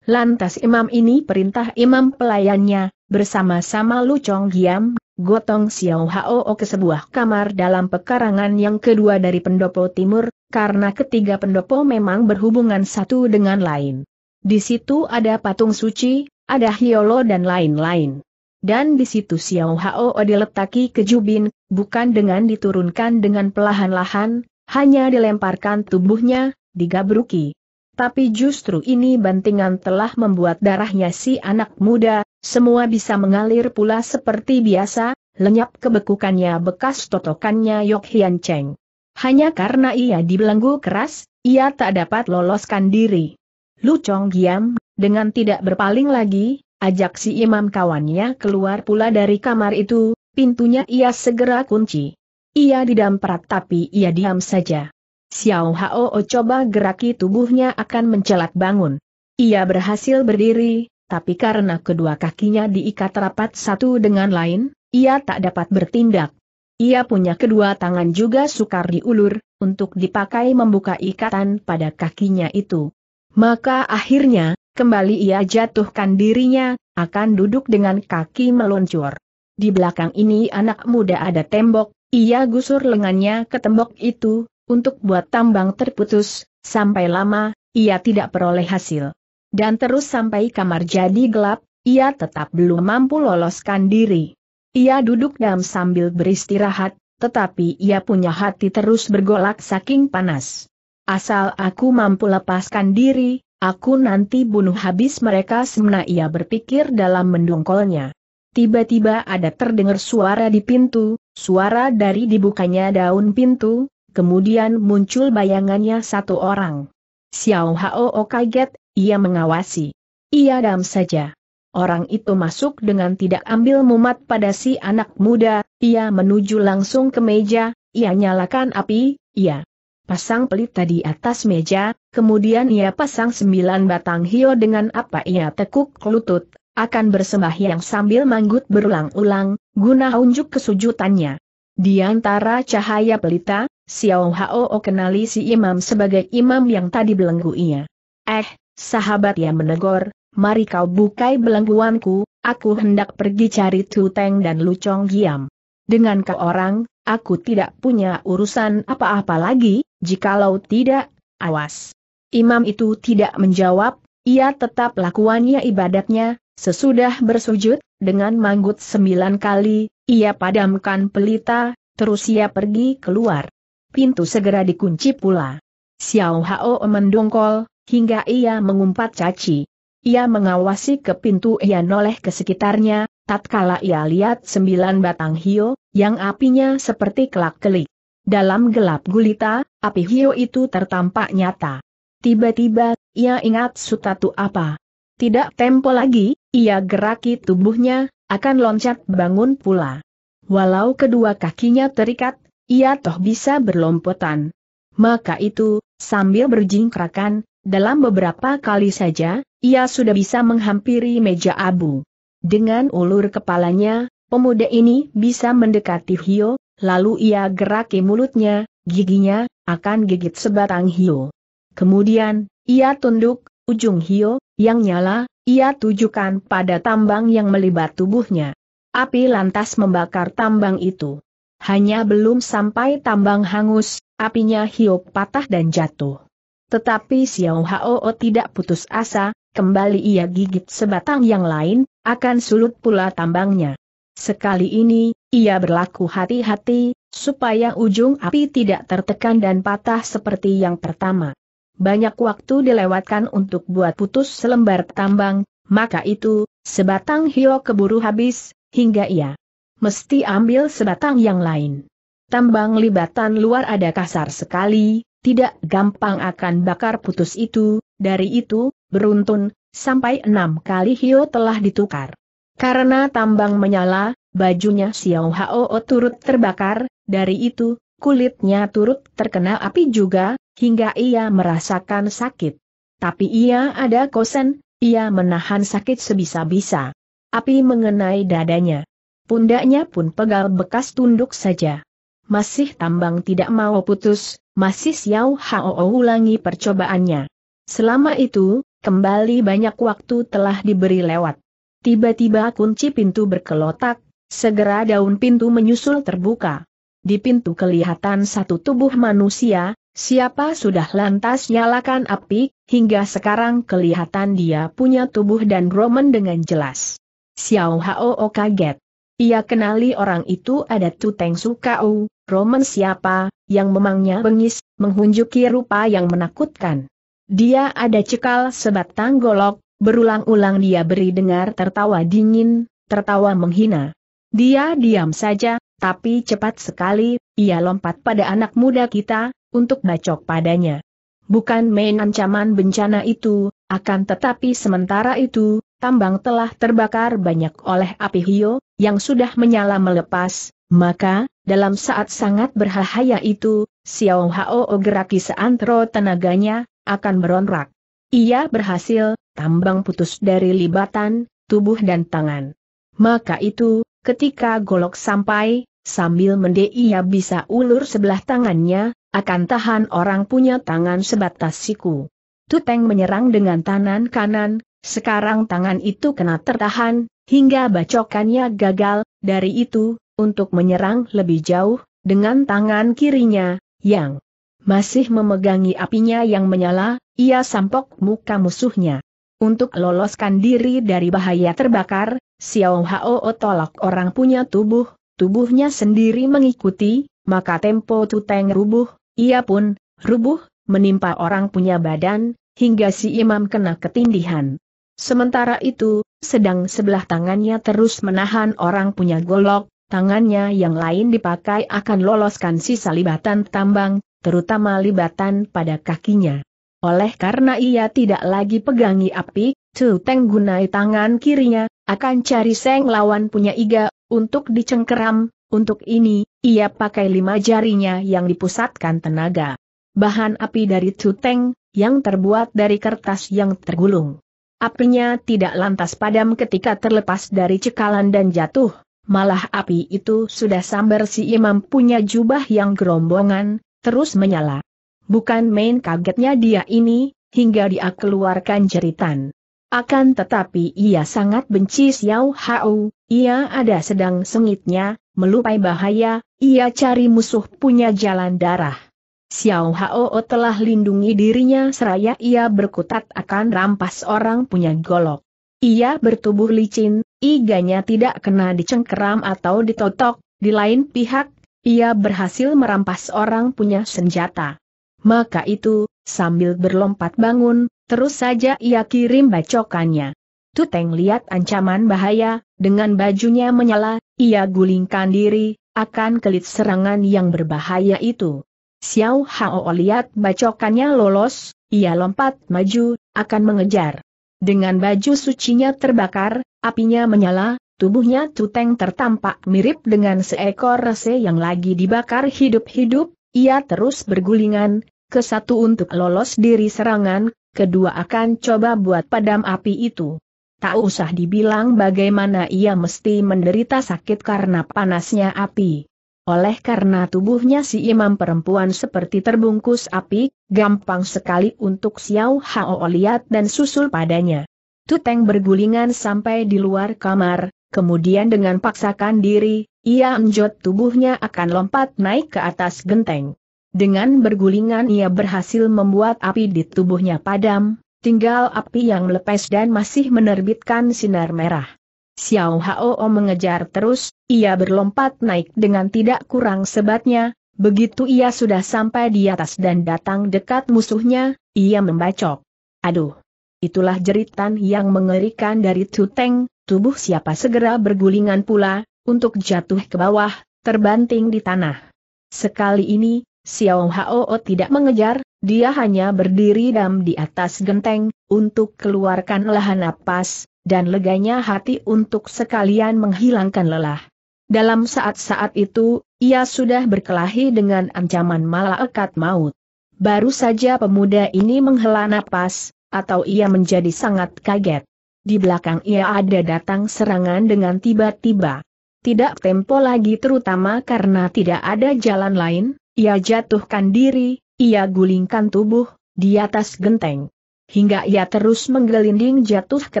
Lantas imam ini perintah imam pelayannya, bersama-sama Lu Chong Giam, Gotong Xiao Hao ke sebuah kamar dalam pekarangan yang kedua dari pendopo timur, karena ketiga pendopo memang berhubungan satu dengan lain. Di situ ada patung suci, ada hiolo dan lain-lain. Dan di situ Xiao Hao diletaki ke Jubin, bukan dengan diturunkan dengan pelahan-lahan, hanya dilemparkan tubuhnya, digabruki. Tapi justru ini bantingan telah membuat darahnya si anak muda, semua bisa mengalir pula seperti biasa, lenyap kebekukannya bekas totokannya Yok Hian Cheng. Hanya karena ia dibelenggu keras, ia tak dapat loloskan diri. Lu Chong diam, dengan tidak berpaling lagi, ajak si imam kawannya keluar pula dari kamar itu, pintunya ia segera kunci. Ia didamprat tapi ia diam saja. Xiao Hao coba geraki tubuhnya akan mencelat bangun. Ia berhasil berdiri, tapi karena kedua kakinya diikat rapat satu dengan lain, ia tak dapat bertindak. Ia punya kedua tangan juga sukar diulur, untuk dipakai membuka ikatan pada kakinya itu. Maka akhirnya, kembali ia jatuhkan dirinya, akan duduk dengan kaki meluncur. Di belakang ini anak muda ada tembok, ia gusur lengannya ke tembok itu, untuk buat tambang terputus, sampai lama, ia tidak peroleh hasil. Dan terus sampai kamar jadi gelap, ia tetap belum mampu loloskan diri. Ia duduk dalam sambil beristirahat, tetapi ia punya hati terus bergolak saking panas. Asal aku mampu lepaskan diri, aku nanti bunuh habis mereka semena ia berpikir dalam mendongkolnya. Tiba-tiba ada terdengar suara di pintu, suara dari dibukanya daun pintu, kemudian muncul bayangannya satu orang. Xiao Hao kaget, ia mengawasi. Ia dam saja. Orang itu masuk dengan tidak ambil mumat pada si anak muda, ia menuju langsung ke meja, ia nyalakan api, ia pasang pelit tadi atas meja, kemudian ia pasang sembilan batang hio dengan apa ia tekuk lutut, akan bersembahyang sambil manggut berulang-ulang, guna unjuk kesujutannya. Di antara cahaya pelita, Xiao Hao kenali si imam sebagai imam yang tadi belenggu ia. Eh, Sahabat yang menegur, mari kau bukai belengguanku, aku hendak pergi cari Tuteng dan Lucong Giam. Dengan kau orang, aku tidak punya urusan apa-apa lagi, jikalau tidak, awas. Imam itu tidak menjawab, ia tetap lakuannya ibadatnya, sesudah bersujud, dengan manggut sembilan kali, ia padamkan pelita, terus ia pergi keluar. Pintu segera dikunci pula. Xiao Hao mendongkol, hingga ia mengumpat caci. Ia mengawasi ke pintu ia noleh ke sekitarnya, tatkala ia lihat sembilan batang hio, yang apinya seperti kelak-kelik. Dalam gelap gulita, api hio itu tertampak nyata. Tiba-tiba, ia ingat sutatu apa. Tidak tempo lagi, ia geraki tubuhnya, akan loncat bangun pula. Walau kedua kakinya terikat, ia toh bisa berlompotan. Maka itu, sambil berjingkrakan, dalam beberapa kali saja, ia sudah bisa menghampiri meja abu. Dengan ulur kepalanya, pemuda ini bisa mendekati Hio, lalu ia geraki mulutnya, giginya, akan gigit sebatang Hio. Kemudian, ia tunduk, ujung Hio, yang nyala, ia tujukan pada tambang yang melibat tubuhnya. Api lantas membakar tambang itu. Hanya belum sampai tambang hangus, apinya Hio patah dan jatuh. Tetapi Xiao Hao tidak putus asa, kembali ia gigit sebatang yang lain, akan sulut pula tambangnya. Sekali ini, ia berlaku hati-hati, supaya ujung api tidak tertekan dan patah seperti yang pertama. Banyak waktu dilewatkan untuk buat putus selembar tambang, maka itu, sebatang hio keburu habis, hingga ia mesti ambil sebatang yang lain. Tambang libatan luar ada kasar sekali, tidak gampang akan bakar putus itu, dari itu, beruntun, sampai enam kali Hio telah ditukar. Karena tambang menyala, bajunya Xiao Hao turut terbakar, dari itu, kulitnya turut terkena api juga, hingga ia merasakan sakit. Tapi ia ada kosen, ia menahan sakit sebisa-bisa. Api mengenai dadanya. Pundaknya pun pegal bekas tunduk saja masih tambang tidak mau putus, masih Xiao Hao ulangi percobaannya. Selama itu, kembali banyak waktu telah diberi lewat. Tiba-tiba kunci pintu berkelotak, segera daun pintu menyusul terbuka. Di pintu kelihatan satu tubuh manusia, siapa sudah lantas nyalakan api, hingga sekarang kelihatan dia punya tubuh dan roman dengan jelas. Xiao Hao kaget. Ia kenali orang itu ada Tuteng Sukau, Roman siapa, yang memangnya bengis, menghunjuki rupa yang menakutkan. Dia ada cekal sebatang golok, berulang-ulang dia beri dengar tertawa dingin, tertawa menghina. Dia diam saja, tapi cepat sekali, ia lompat pada anak muda kita, untuk bacok padanya. Bukan main ancaman bencana itu, akan tetapi sementara itu, tambang telah terbakar banyak oleh api hio, yang sudah menyala melepas, maka, dalam saat sangat berbahaya itu, Xiao Hao geraki seantero tenaganya, akan meronrak. Ia berhasil, tambang putus dari libatan, tubuh dan tangan. Maka itu, ketika golok sampai, sambil mendek ia bisa ulur sebelah tangannya, akan tahan orang punya tangan sebatas siku. Tuteng menyerang dengan tangan kanan, sekarang tangan itu kena tertahan, hingga bacokannya gagal, dari itu, untuk menyerang lebih jauh, dengan tangan kirinya, yang masih memegangi apinya yang menyala, ia sampok muka musuhnya. Untuk loloskan diri dari bahaya terbakar, Xiao Hao tolak orang punya tubuh, tubuhnya sendiri mengikuti, maka tempo tuteng rubuh, ia pun, rubuh, menimpa orang punya badan, hingga si imam kena ketindihan. Sementara itu, sedang sebelah tangannya terus menahan orang punya golok, tangannya yang lain dipakai akan loloskan sisa libatan tambang, terutama libatan pada kakinya. Oleh karena ia tidak lagi pegangi api, Chu Teng gunai tangan kirinya, akan cari seng lawan punya iga, untuk dicengkeram, untuk ini, ia pakai lima jarinya yang dipusatkan tenaga. Bahan api dari Chu Teng, yang terbuat dari kertas yang tergulung. Apinya tidak lantas padam ketika terlepas dari cekalan dan jatuh, malah api itu sudah sambar si imam punya jubah yang gerombongan, terus menyala. Bukan main kagetnya dia ini, hingga dia keluarkan jeritan. Akan tetapi ia sangat benci Xiao Hao, ia ada sedang sengitnya, melupai bahaya, ia cari musuh punya jalan darah. Xiao Hao telah lindungi dirinya seraya ia berkutat akan rampas orang punya golok. Ia bertubuh licin, iganya tidak kena dicengkeram atau ditotok, di lain pihak, ia berhasil merampas orang punya senjata. Maka itu, sambil berlompat bangun, terus saja ia kirim bacokannya. Tuteng lihat ancaman bahaya, dengan bajunya menyala, ia gulingkan diri, akan kelit serangan yang berbahaya itu. Xiao Hao lihat bacokannya lolos, ia lompat maju, akan mengejar. Dengan baju sucinya terbakar, apinya menyala, tubuhnya tuteng tertampak mirip dengan seekor rese yang lagi dibakar hidup-hidup, ia terus bergulingan, ke satu untuk lolos diri serangan, kedua akan coba buat padam api itu. Tak usah dibilang bagaimana ia mesti menderita sakit karena panasnya api. Oleh karena tubuhnya si imam perempuan seperti terbungkus api, gampang sekali untuk Xiao Hao lihat dan susul padanya. Tuteng bergulingan sampai di luar kamar, kemudian dengan paksakan diri, ia enjot tubuhnya akan lompat naik ke atas genteng. Dengan bergulingan ia berhasil membuat api di tubuhnya padam, tinggal api yang lepas dan masih menerbitkan sinar merah. Xiao Hao mengejar terus, ia berlompat naik dengan tidak kurang sebatnya, begitu ia sudah sampai di atas dan datang dekat musuhnya, ia membacok. Aduh! Itulah jeritan yang mengerikan dari Tu Teng. tubuh siapa segera bergulingan pula, untuk jatuh ke bawah, terbanting di tanah. Sekali ini, Xiao Hao tidak mengejar, dia hanya berdiri dam di atas genteng, untuk keluarkan lahan napas, dan leganya hati untuk sekalian menghilangkan lelah. Dalam saat-saat itu, ia sudah berkelahi dengan ancaman malaikat maut. Baru saja pemuda ini menghela napas, atau ia menjadi sangat kaget. Di belakang ia ada datang serangan dengan tiba-tiba. Tidak tempo lagi terutama karena tidak ada jalan lain, ia jatuhkan diri, ia gulingkan tubuh, di atas genteng. Hingga ia terus menggelinding jatuh ke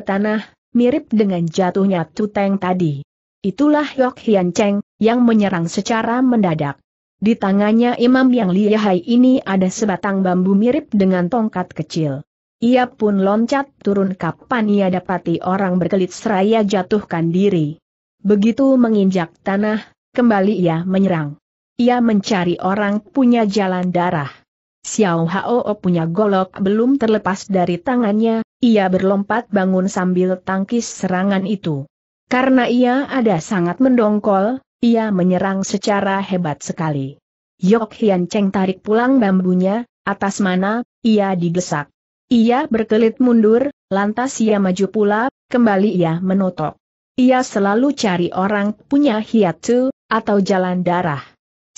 tanah, mirip dengan jatuhnya Tuteng tadi. Itulah Yok Hian Cheng, yang menyerang secara mendadak. Di tangannya imam yang lihai ini ada sebatang bambu mirip dengan tongkat kecil. Ia pun loncat turun kapan ia dapati orang berkelit seraya jatuhkan diri. Begitu menginjak tanah, kembali ia menyerang. Ia mencari orang punya jalan darah. Xiao Hao punya golok belum terlepas dari tangannya, ia berlompat bangun sambil tangkis serangan itu. Karena ia ada sangat mendongkol, ia menyerang secara hebat sekali. Yok Hian Cheng tarik pulang bambunya, atas mana, ia digesak. Ia berkelit mundur, lantas ia maju pula, kembali ia menotok. Ia selalu cari orang punya hiatu, atau jalan darah.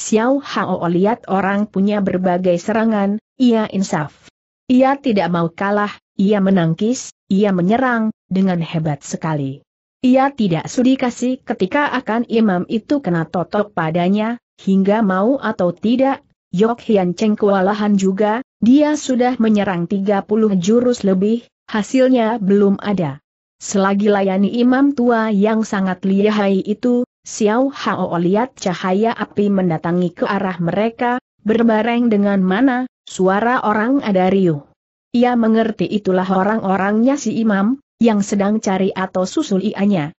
Xiao Hao lihat orang punya berbagai serangan, ia insaf. Ia tidak mau kalah, ia menangkis, ia menyerang, dengan hebat sekali. Ia tidak sudi kasih ketika akan imam itu kena totok padanya, hingga mau atau tidak, Yok Hian Cheng kewalahan juga, dia sudah menyerang 30 jurus lebih, hasilnya belum ada. Selagi layani imam tua yang sangat lihai itu, Xiao Hao lihat cahaya api mendatangi ke arah mereka, berbareng dengan mana, suara orang ada riuh. Ia mengerti itulah orang-orangnya si imam, yang sedang cari atau susul ianya.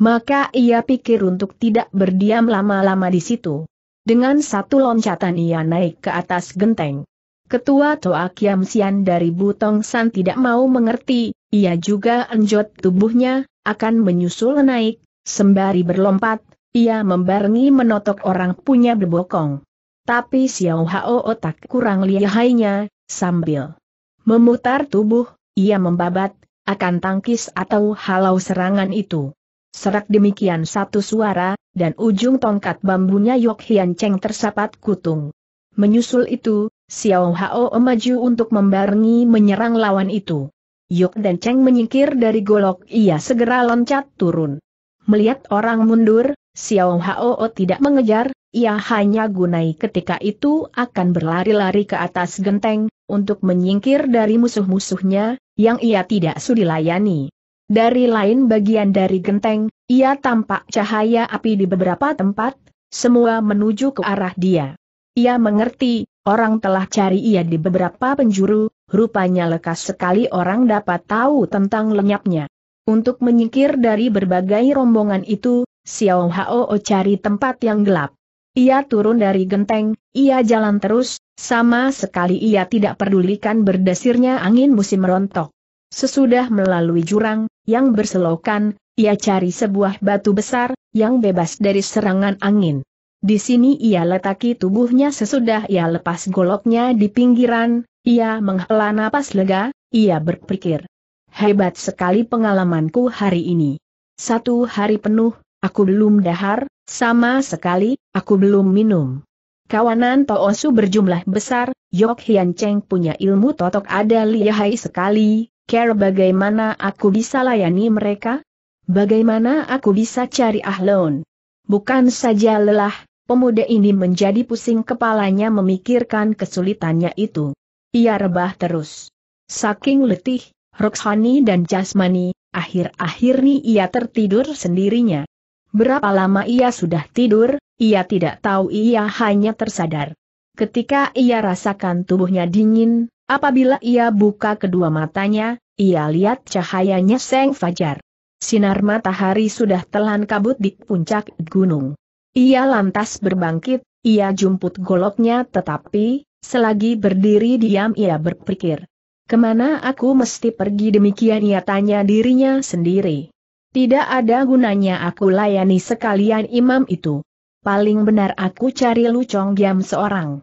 Maka ia pikir untuk tidak berdiam lama-lama di situ. Dengan satu loncatan ia naik ke atas genteng. Ketua Toa Kiam Sian dari Butong San tidak mau mengerti, ia juga enjot tubuhnya, akan menyusul naik, sembari berlompat, ia membarengi menotok orang punya bebokong. Tapi Xiao Hao otak kurang lihainya, sambil memutar tubuh, ia membabat, akan tangkis atau halau serangan itu. Serak demikian satu suara, dan ujung tongkat bambunya Yok Hian Cheng tersapat kutung. Menyusul itu, Xiao Hao maju untuk membarengi menyerang lawan itu. Yok dan Cheng menyingkir dari golok ia segera loncat turun. Melihat orang mundur, Xiao Hao tidak mengejar, ia hanya gunai ketika itu akan berlari-lari ke atas genteng, untuk menyingkir dari musuh-musuhnya, yang ia tidak sudi layani. Dari lain bagian dari genteng, ia tampak cahaya api di beberapa tempat, semua menuju ke arah dia. Ia mengerti, orang telah cari ia di beberapa penjuru, rupanya lekas sekali orang dapat tahu tentang lenyapnya. Untuk menyingkir dari berbagai rombongan itu, Xiao Hao cari tempat yang gelap. Ia turun dari genteng, ia jalan terus, sama sekali ia tidak pedulikan berdesirnya angin musim rontok. Sesudah melalui jurang, yang berselokan, ia cari sebuah batu besar, yang bebas dari serangan angin. Di sini ia letaki tubuhnya sesudah ia lepas goloknya di pinggiran, ia menghela napas lega, ia berpikir. Hebat sekali pengalamanku hari ini. Satu hari penuh, Aku belum dahar, sama sekali, aku belum minum. Kawanan Toosu berjumlah besar, Yok Hian Cheng punya ilmu totok ada lihai sekali, care bagaimana aku bisa layani mereka? Bagaimana aku bisa cari ahlon? Bukan saja lelah, pemuda ini menjadi pusing kepalanya memikirkan kesulitannya itu. Ia rebah terus. Saking letih, Roxhani dan Jasmani, akhir akhir ini ia tertidur sendirinya. Berapa lama ia sudah tidur, ia tidak tahu ia hanya tersadar. Ketika ia rasakan tubuhnya dingin, apabila ia buka kedua matanya, ia lihat cahayanya seng fajar. Sinar matahari sudah telan kabut di puncak gunung. Ia lantas berbangkit, ia jumput goloknya tetapi, selagi berdiri diam ia berpikir. Kemana aku mesti pergi demikian ia tanya dirinya sendiri. Tidak ada gunanya aku layani sekalian imam itu. Paling benar aku cari lucong giam seorang.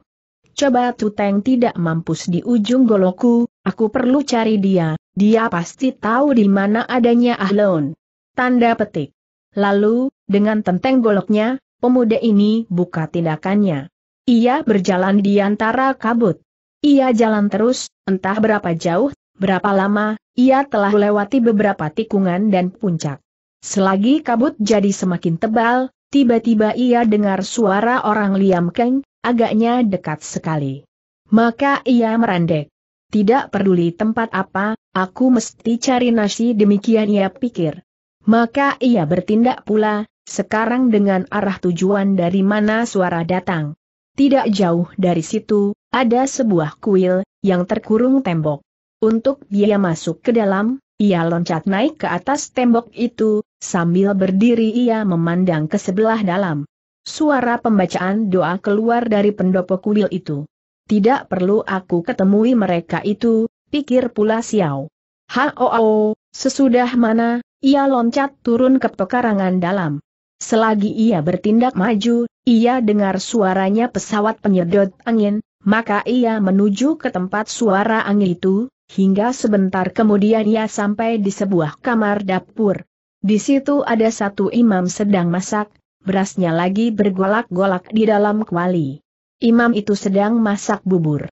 Coba Tuteng tidak mampus di ujung goloku. aku perlu cari dia, dia pasti tahu di mana adanya Ahlon. Tanda petik. Lalu, dengan tenteng goloknya, pemuda ini buka tindakannya. Ia berjalan di antara kabut. Ia jalan terus, entah berapa jauh Berapa lama, ia telah melewati beberapa tikungan dan puncak. Selagi kabut jadi semakin tebal, tiba-tiba ia dengar suara orang liam keng, agaknya dekat sekali. Maka ia merandek. Tidak peduli tempat apa, aku mesti cari nasi demikian ia pikir. Maka ia bertindak pula, sekarang dengan arah tujuan dari mana suara datang. Tidak jauh dari situ, ada sebuah kuil, yang terkurung tembok. Untuk dia masuk ke dalam, ia loncat naik ke atas tembok itu, sambil berdiri ia memandang ke sebelah dalam. Suara pembacaan doa keluar dari pendopo kuil itu. Tidak perlu aku ketemui mereka itu, pikir pula Xiao. Hao, sesudah mana, ia loncat turun ke pekarangan dalam. Selagi ia bertindak maju, ia dengar suaranya pesawat penyedot angin, maka ia menuju ke tempat suara angin itu, hingga sebentar kemudian ia sampai di sebuah kamar dapur. Di situ ada satu imam sedang masak, berasnya lagi bergolak-golak di dalam kuali. Imam itu sedang masak bubur.